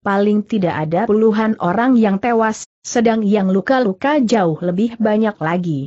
Paling tidak ada puluhan orang yang tewas, sedang yang luka-luka jauh lebih banyak lagi.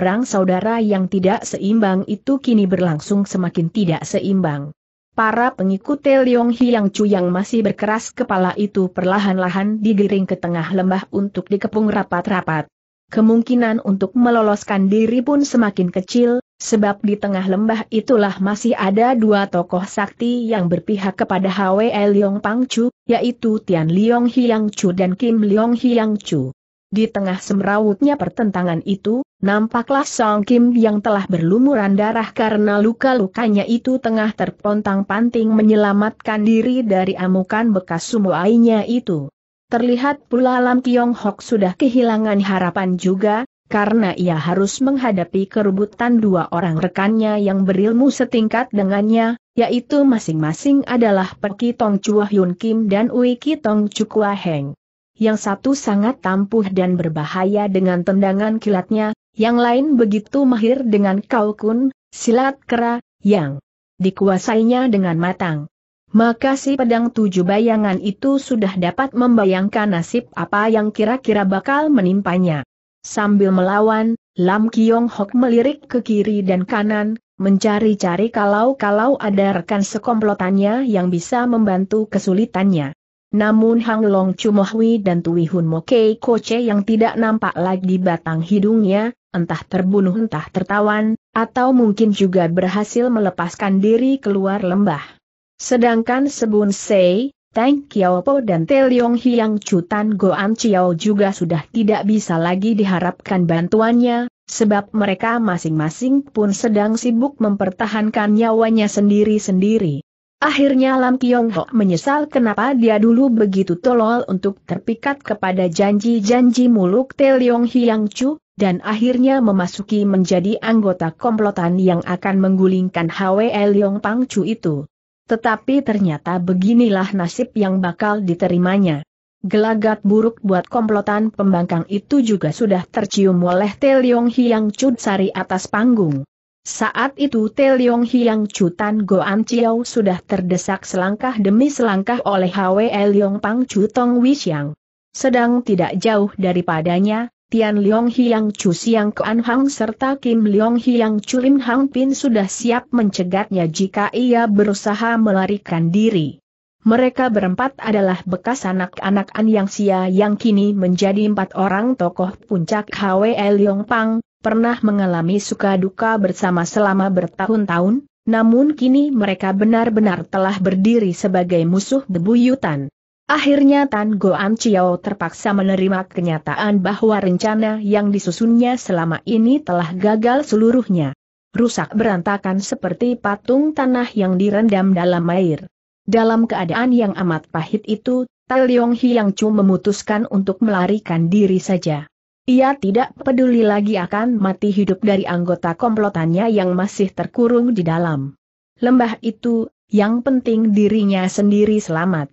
Perang saudara yang tidak seimbang itu kini berlangsung semakin tidak seimbang. Para pengikut Teliong Hiang Chu yang masih berkeras kepala itu perlahan-lahan digiring ke tengah lembah untuk dikepung rapat-rapat. Kemungkinan untuk meloloskan diri pun semakin kecil, sebab di tengah lembah itulah masih ada dua tokoh sakti yang berpihak kepada HWE Pang Chu, yaitu Tian Leong Hiang Chu dan Kim Leong Hiang Chu. Di tengah semrawutnya pertentangan itu, nampaklah Song Kim yang telah berlumuran darah karena luka-lukanya itu tengah terpontang-panting menyelamatkan diri dari amukan bekas sumuainya itu. Terlihat pula Lam Kiong Hok sudah kehilangan harapan juga, karena ia harus menghadapi kerubutan dua orang rekannya yang berilmu setingkat dengannya, yaitu masing-masing adalah Peki Tong Chua Hyun Kim dan Ui Tong Chukwa Heng yang satu sangat tampuh dan berbahaya dengan tendangan kilatnya, yang lain begitu mahir dengan kaukun, silat kera, yang dikuasainya dengan matang. Maka si pedang tujuh bayangan itu sudah dapat membayangkan nasib apa yang kira-kira bakal menimpanya. Sambil melawan, Lam Kiong Hok melirik ke kiri dan kanan, mencari-cari kalau-kalau ada rekan sekomplotannya yang bisa membantu kesulitannya. Namun Hang Long Chumohui dan Tui Hun Mokei Koce yang tidak nampak lagi batang hidungnya, entah terbunuh entah tertawan, atau mungkin juga berhasil melepaskan diri keluar lembah. Sedangkan Sebun Sei, Tang Po dan Te Leong Hiang Cutan Goan Chiao juga sudah tidak bisa lagi diharapkan bantuannya, sebab mereka masing-masing pun sedang sibuk mempertahankan nyawanya sendiri-sendiri. Akhirnya Lam Kiong Ho menyesal kenapa dia dulu begitu tolol untuk terpikat kepada janji-janji muluk Te Leong Hiang Chu, dan akhirnya memasuki menjadi anggota komplotan yang akan menggulingkan Hwe Leong Pang Chu itu. Tetapi ternyata beginilah nasib yang bakal diterimanya. Gelagat buruk buat komplotan pembangkang itu juga sudah tercium oleh Te Leong Hiang Chu Sari atas panggung. Saat itu Teliong Hiang Chutan Goan Chiao sudah terdesak selangkah demi selangkah oleh Hwe Liong Pang Chutong Wixiang. Sedang tidak jauh daripadanya, Tian Liong Hiang Chu Siang Kuan Hang serta Kim Liong Hiang Chu Lim Hang Pin sudah siap mencegatnya jika ia berusaha melarikan diri. Mereka berempat adalah bekas anak-anak An Yang Sia yang kini menjadi empat orang tokoh puncak Hwe Liong Pang, pernah mengalami suka duka bersama selama bertahun-tahun, namun kini mereka benar-benar telah berdiri sebagai musuh bebuyutan. Akhirnya Tan Goan Chiao terpaksa menerima kenyataan bahwa rencana yang disusunnya selama ini telah gagal seluruhnya. Rusak berantakan seperti patung tanah yang direndam dalam air. Dalam keadaan yang amat pahit itu, Tai Leong Hiang Chu memutuskan untuk melarikan diri saja. Ia tidak peduli lagi akan mati hidup dari anggota komplotannya yang masih terkurung di dalam lembah itu, yang penting dirinya sendiri selamat.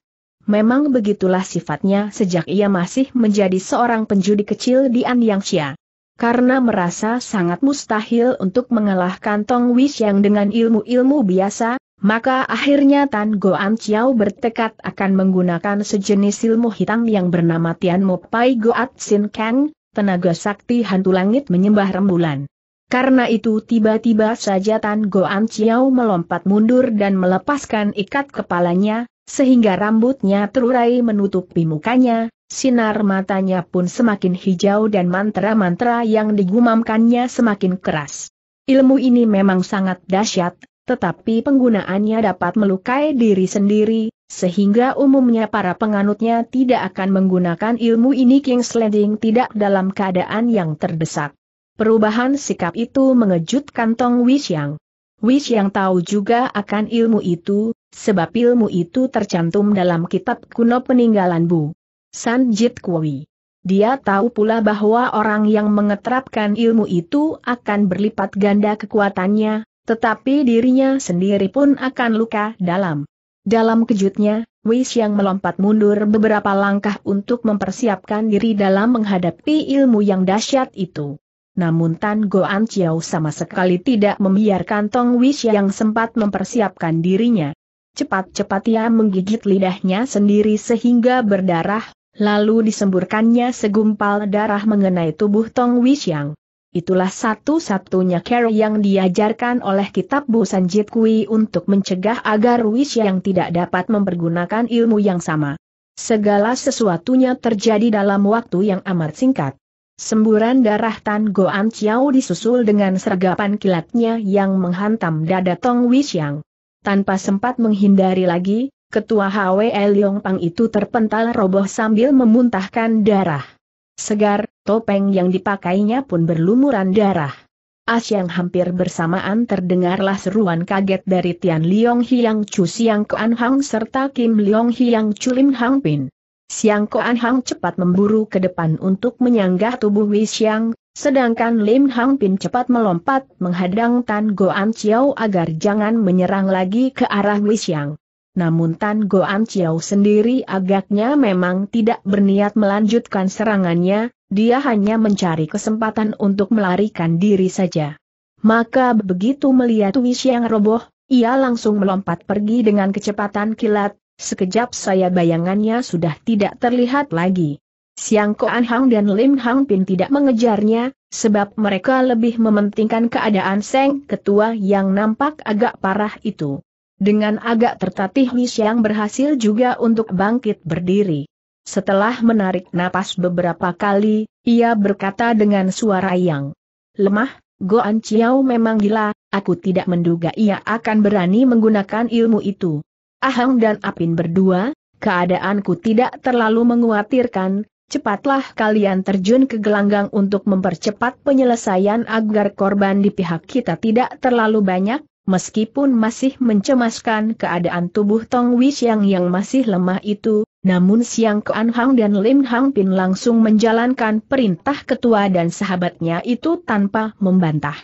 Memang begitulah sifatnya sejak ia masih menjadi seorang penjudi kecil di Anyangxia. Karena merasa sangat mustahil untuk mengalahkan Tong Wish yang dengan ilmu-ilmu biasa, maka akhirnya Tan Goan Chiao bertekad akan menggunakan sejenis ilmu hitam yang bernama Tian Mo Pai Goat Sin Kang, tenaga sakti hantu langit menyembah rembulan. Karena itu tiba-tiba saja Tan Goan Chiao melompat mundur dan melepaskan ikat kepalanya, sehingga rambutnya terurai menutupi mukanya, sinar matanya pun semakin hijau dan mantra-mantra yang digumamkannya semakin keras. Ilmu ini memang sangat dahsyat, tetapi penggunaannya dapat melukai diri sendiri, sehingga umumnya para penganutnya tidak akan menggunakan ilmu ini King Sleding tidak dalam keadaan yang terdesak. Perubahan sikap itu mengejutkan Tong Wixiang. Wixiang tahu juga akan ilmu itu, sebab ilmu itu tercantum dalam kitab kuno peninggalan Bu. San Jit Kui. Dia tahu pula bahwa orang yang mengeterapkan ilmu itu akan berlipat ganda kekuatannya, tetapi dirinya sendiri pun akan luka dalam. Dalam kejutnya, Wei yang melompat mundur beberapa langkah untuk mempersiapkan diri dalam menghadapi ilmu yang dahsyat itu. Namun Tan Goan Chiao sama sekali tidak membiarkan Tong Wei yang sempat mempersiapkan dirinya. Cepat-cepat ia menggigit lidahnya sendiri sehingga berdarah, lalu disemburkannya segumpal darah mengenai tubuh Tong Wei yang. Itulah satu-satunya cara yang diajarkan oleh kitab Jit Kui untuk mencegah agar Wish yang tidak dapat mempergunakan ilmu yang sama. Segala sesuatunya terjadi dalam waktu yang amat singkat. Semburan darah Tan Goan Chiao disusul dengan sergapan kilatnya yang menghantam dada Tong Wisyang. Tanpa sempat menghindari lagi, ketua HWL Yong Pang itu terpental roboh sambil memuntahkan darah segar, topeng yang dipakainya pun berlumuran darah. yang hampir bersamaan terdengarlah seruan kaget dari Tian Liong Hiang Chu Siang Koan Hang serta Kim Liong Hiang Chu Lim Hang Pin. Siang Koan Hang cepat memburu ke depan untuk menyanggah tubuh Wei Xiang, sedangkan Lim Hang Pin cepat melompat menghadang Tan Goan Chiao agar jangan menyerang lagi ke arah Wei Xiang namun Tan Goan Chiao sendiri agaknya memang tidak berniat melanjutkan serangannya, dia hanya mencari kesempatan untuk melarikan diri saja. Maka begitu melihat Wish yang roboh, ia langsung melompat pergi dengan kecepatan kilat, sekejap saya bayangannya sudah tidak terlihat lagi. Siang Koan Hang dan Lim Hang Pin tidak mengejarnya, sebab mereka lebih mementingkan keadaan Seng Ketua yang nampak agak parah itu. Dengan agak tertatih Xiang berhasil juga untuk bangkit berdiri. Setelah menarik napas beberapa kali, ia berkata dengan suara yang lemah, Goan Chiao memang gila, aku tidak menduga ia akan berani menggunakan ilmu itu. Ahang dan Apin berdua, keadaanku tidak terlalu menguatirkan, cepatlah kalian terjun ke gelanggang untuk mempercepat penyelesaian agar korban di pihak kita tidak terlalu banyak, Meskipun masih mencemaskan keadaan tubuh Tong Xiang yang masih lemah itu, namun Siang Kuan Hang dan Lim Hang Pin langsung menjalankan perintah ketua dan sahabatnya itu tanpa membantah.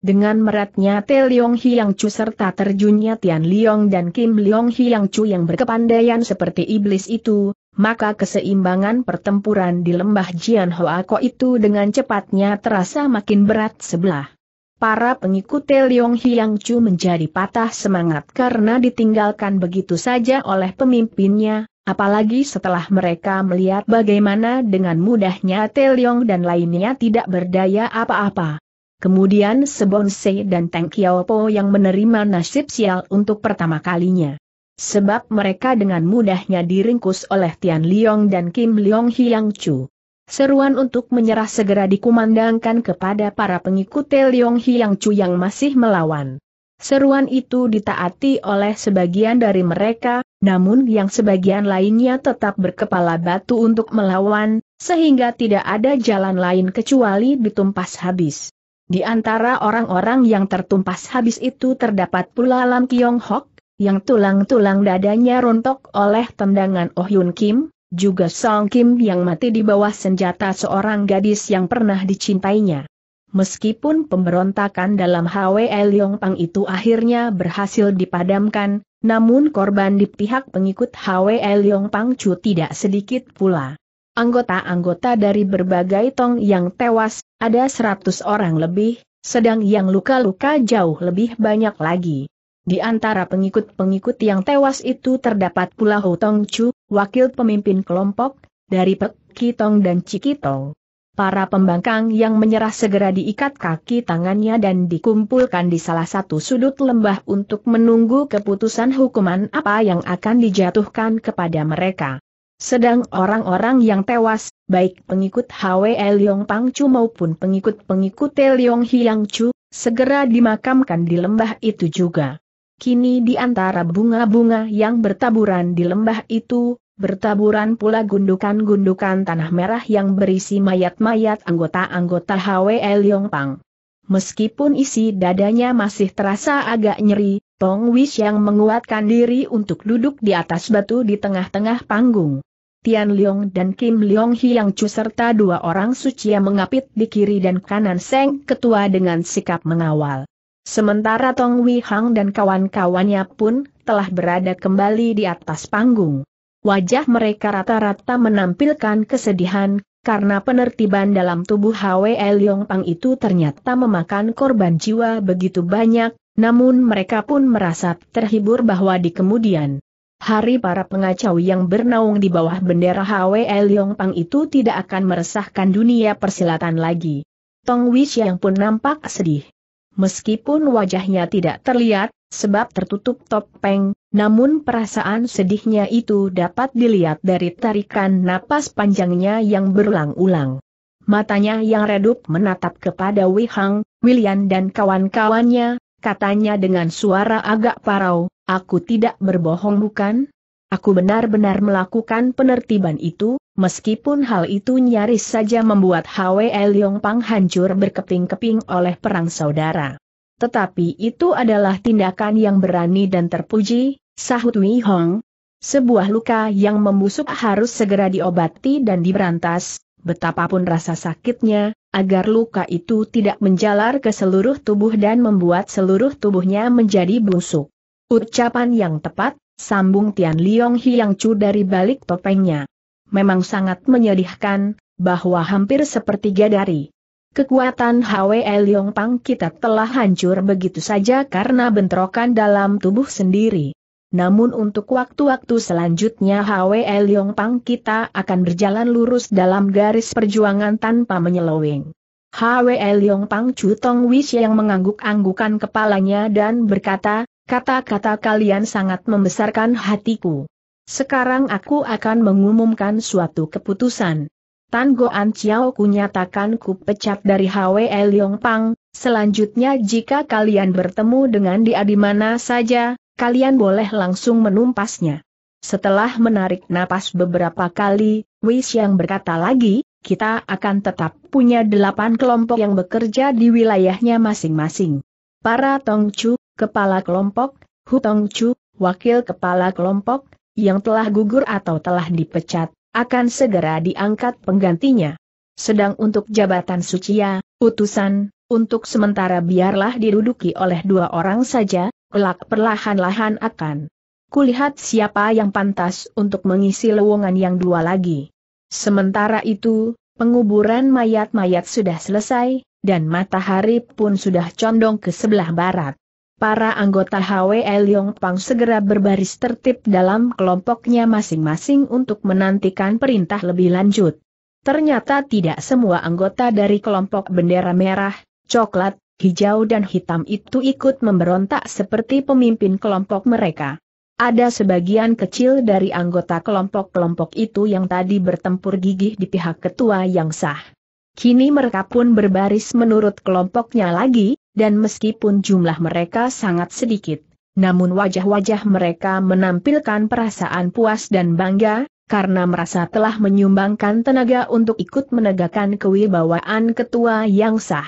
Dengan meratnya Te Leong Hiang Chu serta terjunnya Tian Leong dan Kim Leong Hiang Chu yang berkepandaian seperti iblis itu, maka keseimbangan pertempuran di lembah Jian Hoa Ko itu dengan cepatnya terasa makin berat sebelah para pengikut Leong Hyang Chu menjadi patah semangat karena ditinggalkan begitu saja oleh pemimpinnya, apalagi setelah mereka melihat bagaimana dengan mudahnya Leong dan lainnya tidak berdaya apa-apa. Kemudian Sebonse dan Teng Po yang menerima nasib sial untuk pertama kalinya. Sebab mereka dengan mudahnya diringkus oleh Tian Liong dan Kim Liong Hyang Chu. Seruan untuk menyerah segera dikumandangkan kepada para pengikut Leong Hiang Chu yang masih melawan. Seruan itu ditaati oleh sebagian dari mereka, namun yang sebagian lainnya tetap berkepala batu untuk melawan, sehingga tidak ada jalan lain kecuali ditumpas habis. Di antara orang-orang yang tertumpas habis itu terdapat pula Lam Kiong Hok, yang tulang-tulang dadanya rontok oleh tendangan Oh Yun Kim, juga Song Kim yang mati di bawah senjata seorang gadis yang pernah dicintainya. Meskipun pemberontakan dalam Leong Pang itu akhirnya berhasil dipadamkan, namun korban di pihak pengikut Leong Pang Chu tidak sedikit pula. Anggota-anggota dari berbagai tong yang tewas, ada 100 orang lebih, sedang yang luka-luka jauh lebih banyak lagi. Di antara pengikut-pengikut yang tewas itu terdapat pula Hou Tong Chu, wakil pemimpin kelompok, dari Pek Kitong dan Cikitong. Para pembangkang yang menyerah segera diikat kaki tangannya dan dikumpulkan di salah satu sudut lembah untuk menunggu keputusan hukuman apa yang akan dijatuhkan kepada mereka. Sedang orang-orang yang tewas, baik pengikut Hwe Yong Pang Chu maupun pengikut-pengikut Leong Hiang Chu, segera dimakamkan di lembah itu juga. Kini di antara bunga-bunga yang bertaburan di lembah itu, bertaburan pula gundukan-gundukan tanah merah yang berisi mayat-mayat anggota-anggota HWL Pang. Meskipun isi dadanya masih terasa agak nyeri, Tong Wish yang menguatkan diri untuk duduk di atas batu di tengah-tengah panggung. Tian Leong dan Kim Leong yang Chu serta dua orang suci yang mengapit di kiri dan kanan Seng Ketua dengan sikap mengawal. Sementara Tong Wei Hang dan kawan-kawannya pun telah berada kembali di atas panggung. Wajah mereka rata-rata menampilkan kesedihan, karena penertiban dalam tubuh Hwe Leong Pang itu ternyata memakan korban jiwa begitu banyak, namun mereka pun merasa terhibur bahwa di kemudian hari para pengacau yang bernaung di bawah bendera Hwe Leong Pang itu tidak akan meresahkan dunia persilatan lagi. Tong Wei Xiang pun nampak sedih. Meskipun wajahnya tidak terlihat, sebab tertutup topeng, namun perasaan sedihnya itu dapat dilihat dari tarikan napas panjangnya yang berulang-ulang. Matanya yang redup menatap kepada Wei Wihang, William dan kawan-kawannya, katanya dengan suara agak parau, aku tidak berbohong bukan? Aku benar-benar melakukan penertiban itu, meskipun hal itu nyaris saja membuat Hwe Yong Pang hancur berkeping-keping oleh perang saudara. Tetapi itu adalah tindakan yang berani dan terpuji, sahut Wei Hong. Sebuah luka yang membusuk harus segera diobati dan diberantas, betapapun rasa sakitnya, agar luka itu tidak menjalar ke seluruh tubuh dan membuat seluruh tubuhnya menjadi busuk. Ucapan yang tepat, sambung Tian Liong Hiang Chu dari balik topengnya. Memang sangat menyedihkan, bahwa hampir sepertiga dari kekuatan Hwe Liong Pang kita telah hancur begitu saja karena bentrokan dalam tubuh sendiri. Namun untuk waktu-waktu selanjutnya Hwe Liong Pang kita akan berjalan lurus dalam garis perjuangan tanpa menyeloweng. Hwe Liong Pang Chu Tong Wish yang mengangguk-anggukan kepalanya dan berkata, Kata-kata kalian sangat membesarkan hatiku. Sekarang aku akan mengumumkan suatu keputusan. Tan Goan Chiao ku nyatakan ku pecat dari HWE Pang. selanjutnya jika kalian bertemu dengan dia di mana saja, kalian boleh langsung menumpasnya. Setelah menarik napas beberapa kali, Wei Xiang berkata lagi, kita akan tetap punya delapan kelompok yang bekerja di wilayahnya masing-masing. Para Tong Chu. Kepala Kelompok, Hutong Chu, Wakil Kepala Kelompok, yang telah gugur atau telah dipecat, akan segera diangkat penggantinya. Sedang untuk jabatan sucia, utusan, untuk sementara biarlah diduduki oleh dua orang saja, kelak perlahan-lahan akan. Kulihat siapa yang pantas untuk mengisi lowongan yang dua lagi. Sementara itu, penguburan mayat-mayat sudah selesai, dan matahari pun sudah condong ke sebelah barat para anggota HWL Pang segera berbaris tertib dalam kelompoknya masing-masing untuk menantikan perintah lebih lanjut. Ternyata tidak semua anggota dari kelompok bendera merah, coklat, hijau dan hitam itu ikut memberontak seperti pemimpin kelompok mereka. Ada sebagian kecil dari anggota kelompok-kelompok itu yang tadi bertempur gigih di pihak ketua yang sah. Kini mereka pun berbaris menurut kelompoknya lagi, dan meskipun jumlah mereka sangat sedikit, namun wajah-wajah mereka menampilkan perasaan puas dan bangga, karena merasa telah menyumbangkan tenaga untuk ikut menegakkan kewibawaan ketua yang sah.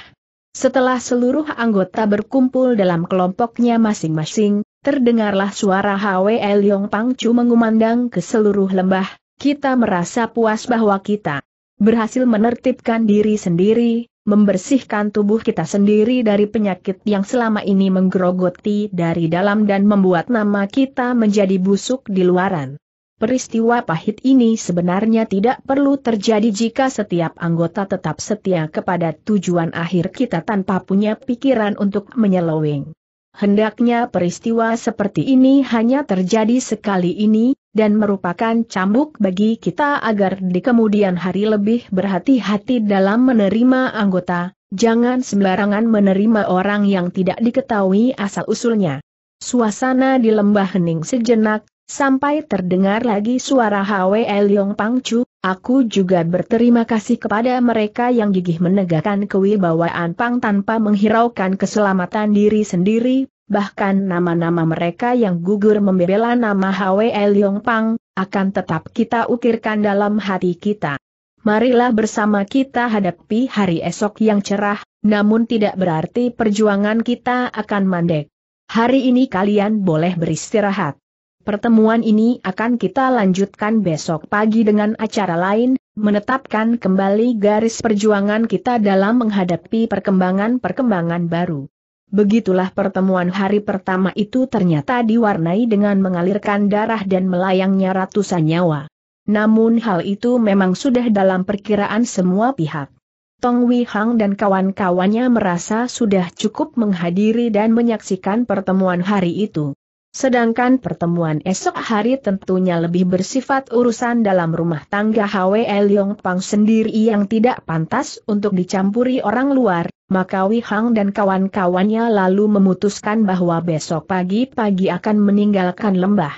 Setelah seluruh anggota berkumpul dalam kelompoknya masing-masing, terdengarlah suara HWL Yong Pangcu mengumandang ke seluruh lembah, kita merasa puas bahwa kita berhasil menertibkan diri sendiri, membersihkan tubuh kita sendiri dari penyakit yang selama ini menggerogoti dari dalam dan membuat nama kita menjadi busuk di luaran. Peristiwa pahit ini sebenarnya tidak perlu terjadi jika setiap anggota tetap setia kepada tujuan akhir kita tanpa punya pikiran untuk menyeloweng. Hendaknya peristiwa seperti ini hanya terjadi sekali ini, dan merupakan cambuk bagi kita agar di kemudian hari lebih berhati-hati dalam menerima anggota, jangan sembarangan menerima orang yang tidak diketahui asal-usulnya. Suasana di lembah hening sejenak, sampai terdengar lagi suara Hwe Elyong Pangcu, aku juga berterima kasih kepada mereka yang gigih menegakkan kewibawaan Pang tanpa menghiraukan keselamatan diri sendiri, bahkan nama-nama mereka yang gugur membela nama Hwe Leong Pang, akan tetap kita ukirkan dalam hati kita. Marilah bersama kita hadapi hari esok yang cerah, namun tidak berarti perjuangan kita akan mandek. Hari ini kalian boleh beristirahat. Pertemuan ini akan kita lanjutkan besok pagi dengan acara lain, menetapkan kembali garis perjuangan kita dalam menghadapi perkembangan-perkembangan baru. Begitulah pertemuan hari pertama itu ternyata diwarnai dengan mengalirkan darah dan melayangnya ratusan nyawa. Namun hal itu memang sudah dalam perkiraan semua pihak. Tong Wei Hang dan kawan-kawannya merasa sudah cukup menghadiri dan menyaksikan pertemuan hari itu. Sedangkan pertemuan esok hari tentunya lebih bersifat urusan dalam rumah tangga Hwe Leong Pang sendiri yang tidak pantas untuk dicampuri orang luar, maka Hang dan kawan-kawannya lalu memutuskan bahwa besok pagi-pagi akan meninggalkan lembah.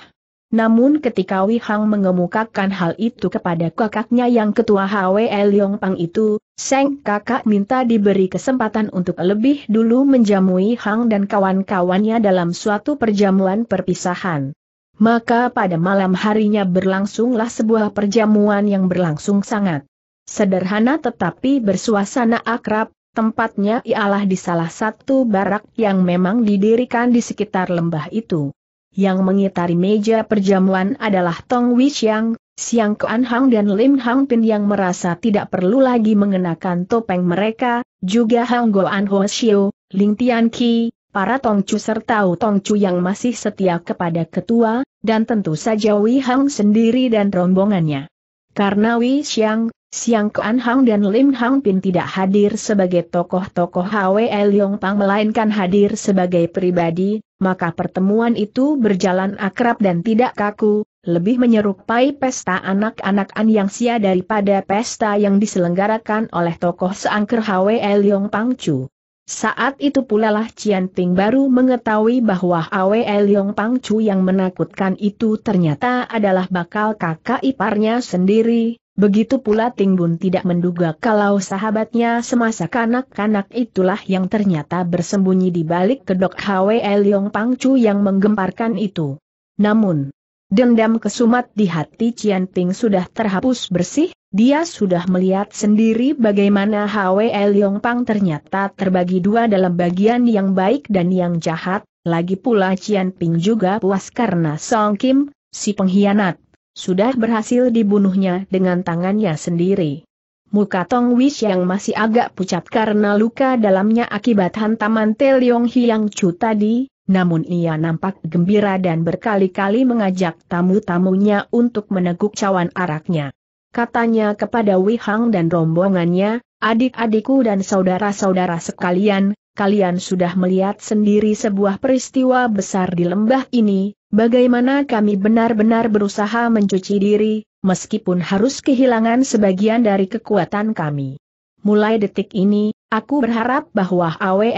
Namun ketika Hang mengemukakan hal itu kepada kakaknya yang ketua HWE Liong Pang itu, Seng kakak minta diberi kesempatan untuk lebih dulu menjamui Hang dan kawan-kawannya dalam suatu perjamuan perpisahan. Maka pada malam harinya berlangsunglah sebuah perjamuan yang berlangsung sangat sederhana tetapi bersuasana akrab, Tempatnya ialah di salah satu barak yang memang didirikan di sekitar lembah itu. Yang mengitari meja perjamuan adalah Tong Wixiang, Siang Kuan Hang dan Lim Hang Pin yang merasa tidak perlu lagi mengenakan topeng mereka, juga Hang Goan Ho Xiu, Ling Tian Qi, para Tong Chu serta Tong Chu yang masih setia kepada ketua, dan tentu saja Wei Hang sendiri dan rombongannya. Karena Wei Xiang, Siang Kuan Hang dan Lim Hang Pin tidak hadir sebagai tokoh-tokoh Hwe Leong Pang melainkan hadir sebagai pribadi, maka pertemuan itu berjalan akrab dan tidak kaku, lebih menyerupai pesta anak-anak An Yang Sia daripada pesta yang diselenggarakan oleh tokoh seangker Hwe Leong Pang Chu. Saat itu pula lah Cian Ping baru mengetahui bahwa HWE Leong Pang Chu yang menakutkan itu ternyata adalah bakal kakak iparnya sendiri, Begitu pula Ting Bun tidak menduga kalau sahabatnya semasa kanak-kanak itulah yang ternyata bersembunyi di balik kedok Hwe Yong Pangcu yang menggemparkan itu. Namun, dendam kesumat di hati Cian Ping sudah terhapus bersih, dia sudah melihat sendiri bagaimana Hwe Yong Pang ternyata terbagi dua dalam bagian yang baik dan yang jahat, lagi pula Cian Ping juga puas karena Song Kim, si pengkhianat sudah berhasil dibunuhnya dengan tangannya sendiri. Muka Tong Wish yang masih agak pucat karena luka dalamnya akibat hantaman Teliong Hiang Chu tadi, namun ia nampak gembira dan berkali-kali mengajak tamu-tamunya untuk meneguk cawan araknya. Katanya kepada Wei Hang dan rombongannya, adik-adikku dan saudara-saudara sekalian, kalian sudah melihat sendiri sebuah peristiwa besar di lembah ini, bagaimana kami benar-benar berusaha mencuci diri, meskipun harus kehilangan sebagian dari kekuatan kami. Mulai detik ini, aku berharap bahwa Awe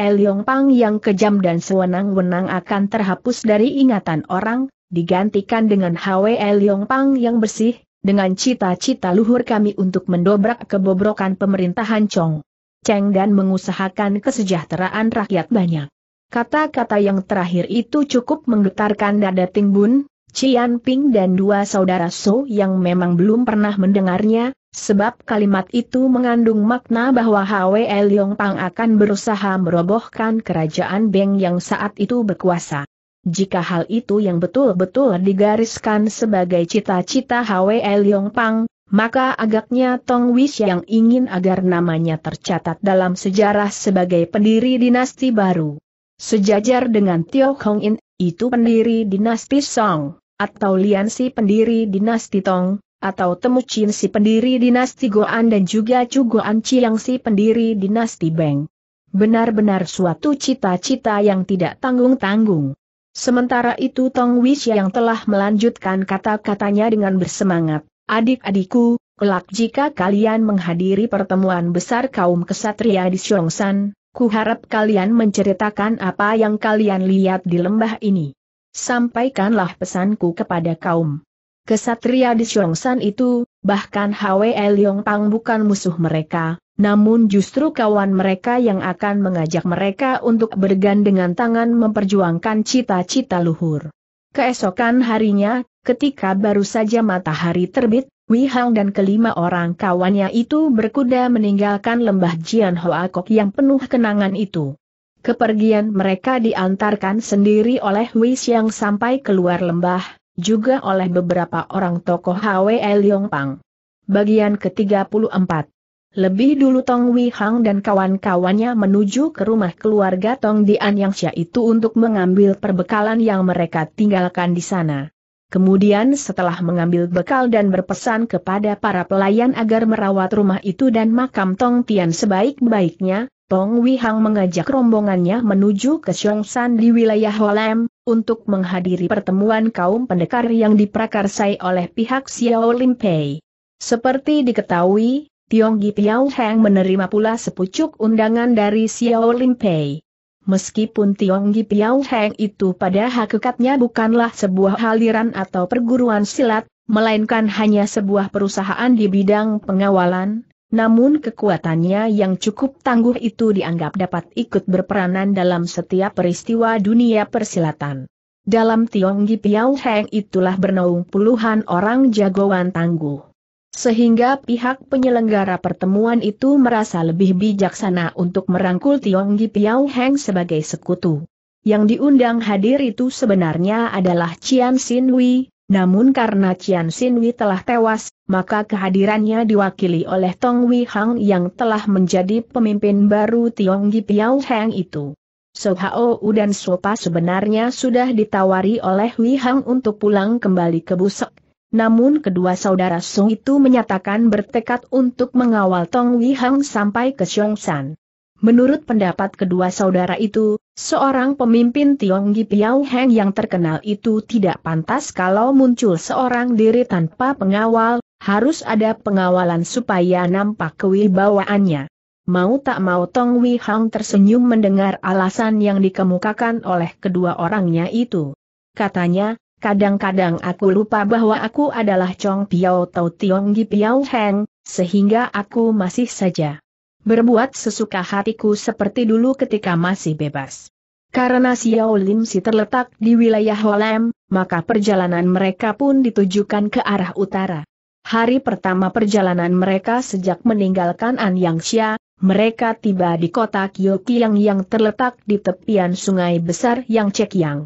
Pang yang kejam dan sewenang-wenang akan terhapus dari ingatan orang, digantikan dengan Hwe Pang yang bersih, dengan cita-cita luhur kami untuk mendobrak kebobrokan pemerintahan Chong. Cheng dan mengusahakan kesejahteraan rakyat banyak. Kata-kata yang terakhir itu cukup menggetarkan dada Ting Bun, Cian Ping dan dua saudara So yang memang belum pernah mendengarnya, sebab kalimat itu mengandung makna bahwa Hwe Leong Pang akan berusaha merobohkan kerajaan Beng yang saat itu berkuasa. Jika hal itu yang betul-betul digariskan sebagai cita-cita Hwe Leong Pang, maka agaknya Tong Wish yang ingin agar namanya tercatat dalam sejarah sebagai pendiri dinasti baru. Sejajar dengan Tio Hong In, itu pendiri dinasti Song, atau Lian Si pendiri dinasti Tong, atau Temu Chin Si pendiri dinasti Goan dan juga Chu Goan Chiang Si pendiri dinasti Beng. Benar-benar suatu cita-cita yang tidak tanggung-tanggung. Sementara itu Tong Wish yang telah melanjutkan kata-katanya dengan bersemangat adik-adikku, kelak jika kalian menghadiri pertemuan besar kaum kesatria di Syongsan, ku harap kalian menceritakan apa yang kalian lihat di lembah ini. Sampaikanlah pesanku kepada kaum kesatria di Syongsan itu, bahkan Hwe Pang bukan musuh mereka, namun justru kawan mereka yang akan mengajak mereka untuk bergandengan tangan memperjuangkan cita-cita luhur. Keesokan harinya, ketika baru saja matahari terbit, Wei Hang dan kelima orang kawannya itu berkuda meninggalkan lembah Jian Hoakok yang penuh kenangan itu. Kepergian mereka diantarkan sendiri oleh Wei Xiang sampai keluar lembah, juga oleh beberapa orang tokoh Hwe Liong Pang. Bagian ke-34 lebih dulu Tong Hang dan kawan-kawannya menuju ke rumah keluarga Tong Dian yang Xia itu untuk mengambil perbekalan yang mereka tinggalkan di sana. Kemudian setelah mengambil bekal dan berpesan kepada para pelayan agar merawat rumah itu dan makam Tong Tian sebaik-baiknya, Tong Hang mengajak rombongannya menuju ke San di wilayah Holem, untuk menghadiri pertemuan kaum pendekar yang diprakarsai oleh pihak Xiao Limpei. Seperti diketahui, Tionggi Piao Heng menerima pula sepucuk undangan dari Xiao Lim Pei. Meskipun Tionggi Piao Heng itu pada hakikatnya bukanlah sebuah haliran atau perguruan silat, melainkan hanya sebuah perusahaan di bidang pengawalan, namun kekuatannya yang cukup tangguh itu dianggap dapat ikut berperanan dalam setiap peristiwa dunia persilatan. Dalam Tionggi Piao Heng itulah bernaung puluhan orang jagoan tangguh. Sehingga pihak penyelenggara pertemuan itu merasa lebih bijaksana untuk merangkul Tionggi Piao Heng sebagai sekutu. Yang diundang hadir itu sebenarnya adalah Cian Sin Wei, namun karena Cian Sin Wei telah tewas, maka kehadirannya diwakili oleh Tong Wei Hang yang telah menjadi pemimpin baru Tionggi Piao Heng itu. So Hao dan Sopa sebenarnya sudah ditawari oleh Wei Hang untuk pulang kembali ke Busek, namun kedua saudara Sung itu menyatakan bertekad untuk mengawal Tong Wihang sampai ke San. Menurut pendapat kedua saudara itu, seorang pemimpin Tionggi Piao Heng yang terkenal itu tidak pantas kalau muncul seorang diri tanpa pengawal, harus ada pengawalan supaya nampak kewibawaannya. Mau tak mau Tong Wihang tersenyum mendengar alasan yang dikemukakan oleh kedua orangnya itu. Katanya, Kadang-kadang aku lupa bahwa aku adalah Chong Piao atau Tiong Gi Piao Heng, sehingga aku masih saja berbuat sesuka hatiku seperti dulu ketika masih bebas. Karena Xiao Lim Si terletak di wilayah Holem, maka perjalanan mereka pun ditujukan ke arah utara. Hari pertama perjalanan mereka sejak meninggalkan An Yang Xia, mereka tiba di kota Kyokiang yang terletak di tepian sungai besar Yang Cekiang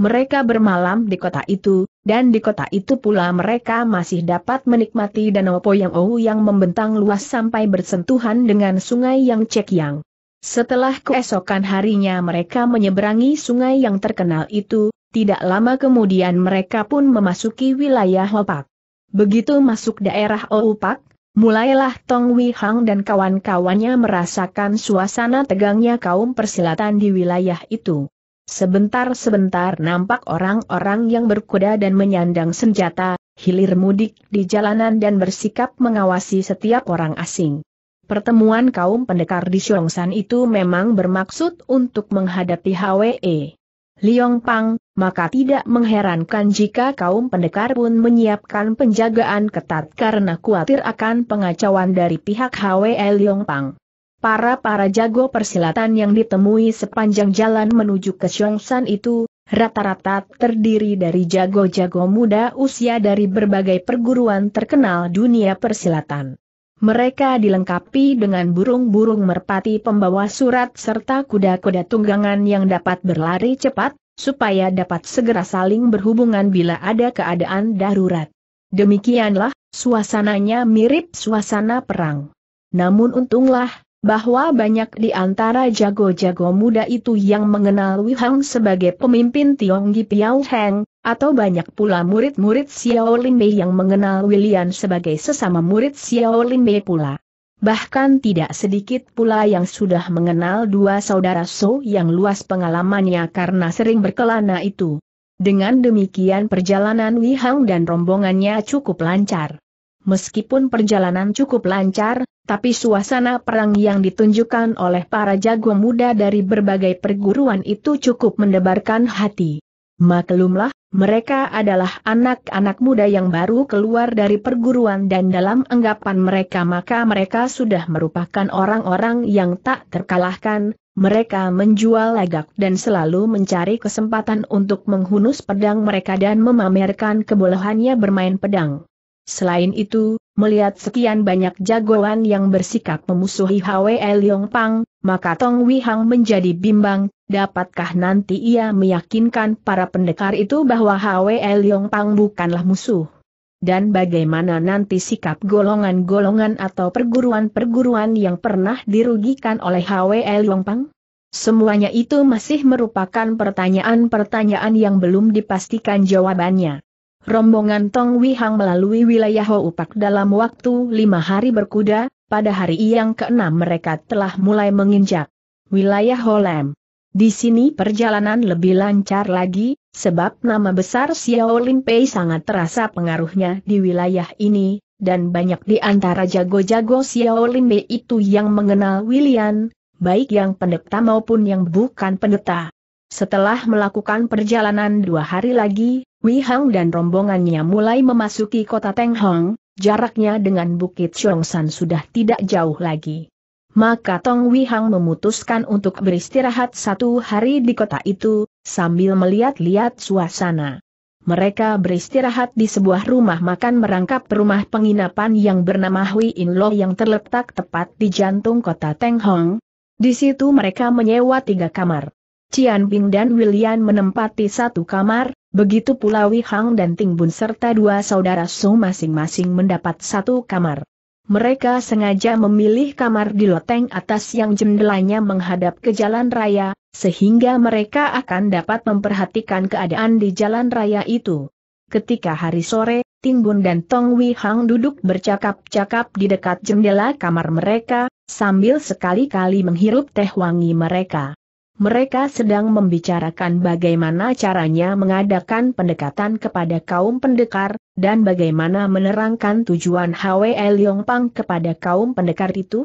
mereka bermalam di kota itu, dan di kota itu pula mereka masih dapat menikmati Danau Poyang-ou yang membentang luas sampai bersentuhan dengan sungai yang Cekyang. Setelah keesokan harinya mereka menyeberangi sungai yang terkenal itu, tidak lama kemudian mereka pun memasuki wilayah Hopak. Begitu masuk daerah Oupak, mulailah Tong Wei Hang dan kawan-kawannya merasakan suasana tegangnya kaum persilatan di wilayah itu. Sebentar-sebentar nampak orang-orang yang berkuda dan menyandang senjata, hilir mudik di jalanan dan bersikap mengawasi setiap orang asing. Pertemuan kaum pendekar di Xiongshan itu memang bermaksud untuk menghadapi HWE. Liong Pang, maka tidak mengherankan jika kaum pendekar pun menyiapkan penjagaan ketat karena khawatir akan pengacauan dari pihak HWE Liong Pang. Para-para jago persilatan yang ditemui sepanjang jalan menuju ke Xiongsan itu, rata-rata terdiri dari jago-jago muda usia dari berbagai perguruan terkenal dunia persilatan. Mereka dilengkapi dengan burung-burung merpati pembawa surat serta kuda-kuda tunggangan yang dapat berlari cepat, supaya dapat segera saling berhubungan bila ada keadaan darurat. Demikianlah, suasananya mirip suasana perang. Namun untunglah, bahwa banyak di antara jago-jago muda itu yang mengenal Wei Hang sebagai pemimpin Tionggi Piao Heng, atau banyak pula murid-murid Xiao Lin Mei yang mengenal William sebagai sesama murid Xiao Lin Mei pula. Bahkan tidak sedikit pula yang sudah mengenal dua saudara So yang luas pengalamannya karena sering berkelana itu. Dengan demikian perjalanan Wei Wihang dan rombongannya cukup lancar. Meskipun perjalanan cukup lancar, tapi suasana perang yang ditunjukkan oleh para jago muda dari berbagai perguruan itu cukup mendebarkan hati. Maklumlah, mereka adalah anak-anak muda yang baru keluar dari perguruan dan dalam anggapan mereka maka mereka sudah merupakan orang-orang yang tak terkalahkan, mereka menjual lagak dan selalu mencari kesempatan untuk menghunus pedang mereka dan memamerkan kebolehannya bermain pedang. Selain itu, melihat sekian banyak jagoan yang bersikap memusuhi Hwe Yong Pang, maka Tong Wihang menjadi bimbang, dapatkah nanti ia meyakinkan para pendekar itu bahwa Hwe Yong Pang bukanlah musuh. Dan bagaimana nanti sikap golongan-golongan atau perguruan-perguruan yang pernah dirugikan oleh Hwe Yong Pang? Semuanya itu masih merupakan pertanyaan-pertanyaan yang belum dipastikan jawabannya. Rombongan Tong Wihang melalui wilayah Houpak dalam waktu lima hari berkuda, pada hari yang keenam mereka telah mulai menginjak wilayah Holem. Di sini perjalanan lebih lancar lagi, sebab nama besar Xiao Lin Pei sangat terasa pengaruhnya di wilayah ini, dan banyak di antara jago-jago Xiao Lin Pei itu yang mengenal William, baik yang pendeta maupun yang bukan pendeta. Setelah melakukan perjalanan dua hari lagi, Wei Hang dan rombongannya mulai memasuki kota Teng Hong, jaraknya dengan Bukit San sudah tidak jauh lagi. Maka Tong Wei Hang memutuskan untuk beristirahat satu hari di kota itu, sambil melihat-lihat suasana. Mereka beristirahat di sebuah rumah makan merangkap rumah penginapan yang bernama Hui In Lo yang terletak tepat di jantung kota Teng Hong. Di situ mereka menyewa tiga kamar. Cian Bing dan William menempati satu kamar, Begitu pula Wi Hang dan Ting Bun serta dua saudara Su masing-masing mendapat satu kamar. Mereka sengaja memilih kamar di loteng atas yang jendelanya menghadap ke jalan raya, sehingga mereka akan dapat memperhatikan keadaan di jalan raya itu. Ketika hari sore, Ting Bun dan Tong Wei Hang duduk bercakap-cakap di dekat jendela kamar mereka, sambil sekali-kali menghirup teh wangi mereka. Mereka sedang membicarakan bagaimana caranya mengadakan pendekatan kepada kaum pendekar, dan bagaimana menerangkan tujuan Hwe Yong Pang kepada kaum pendekar itu,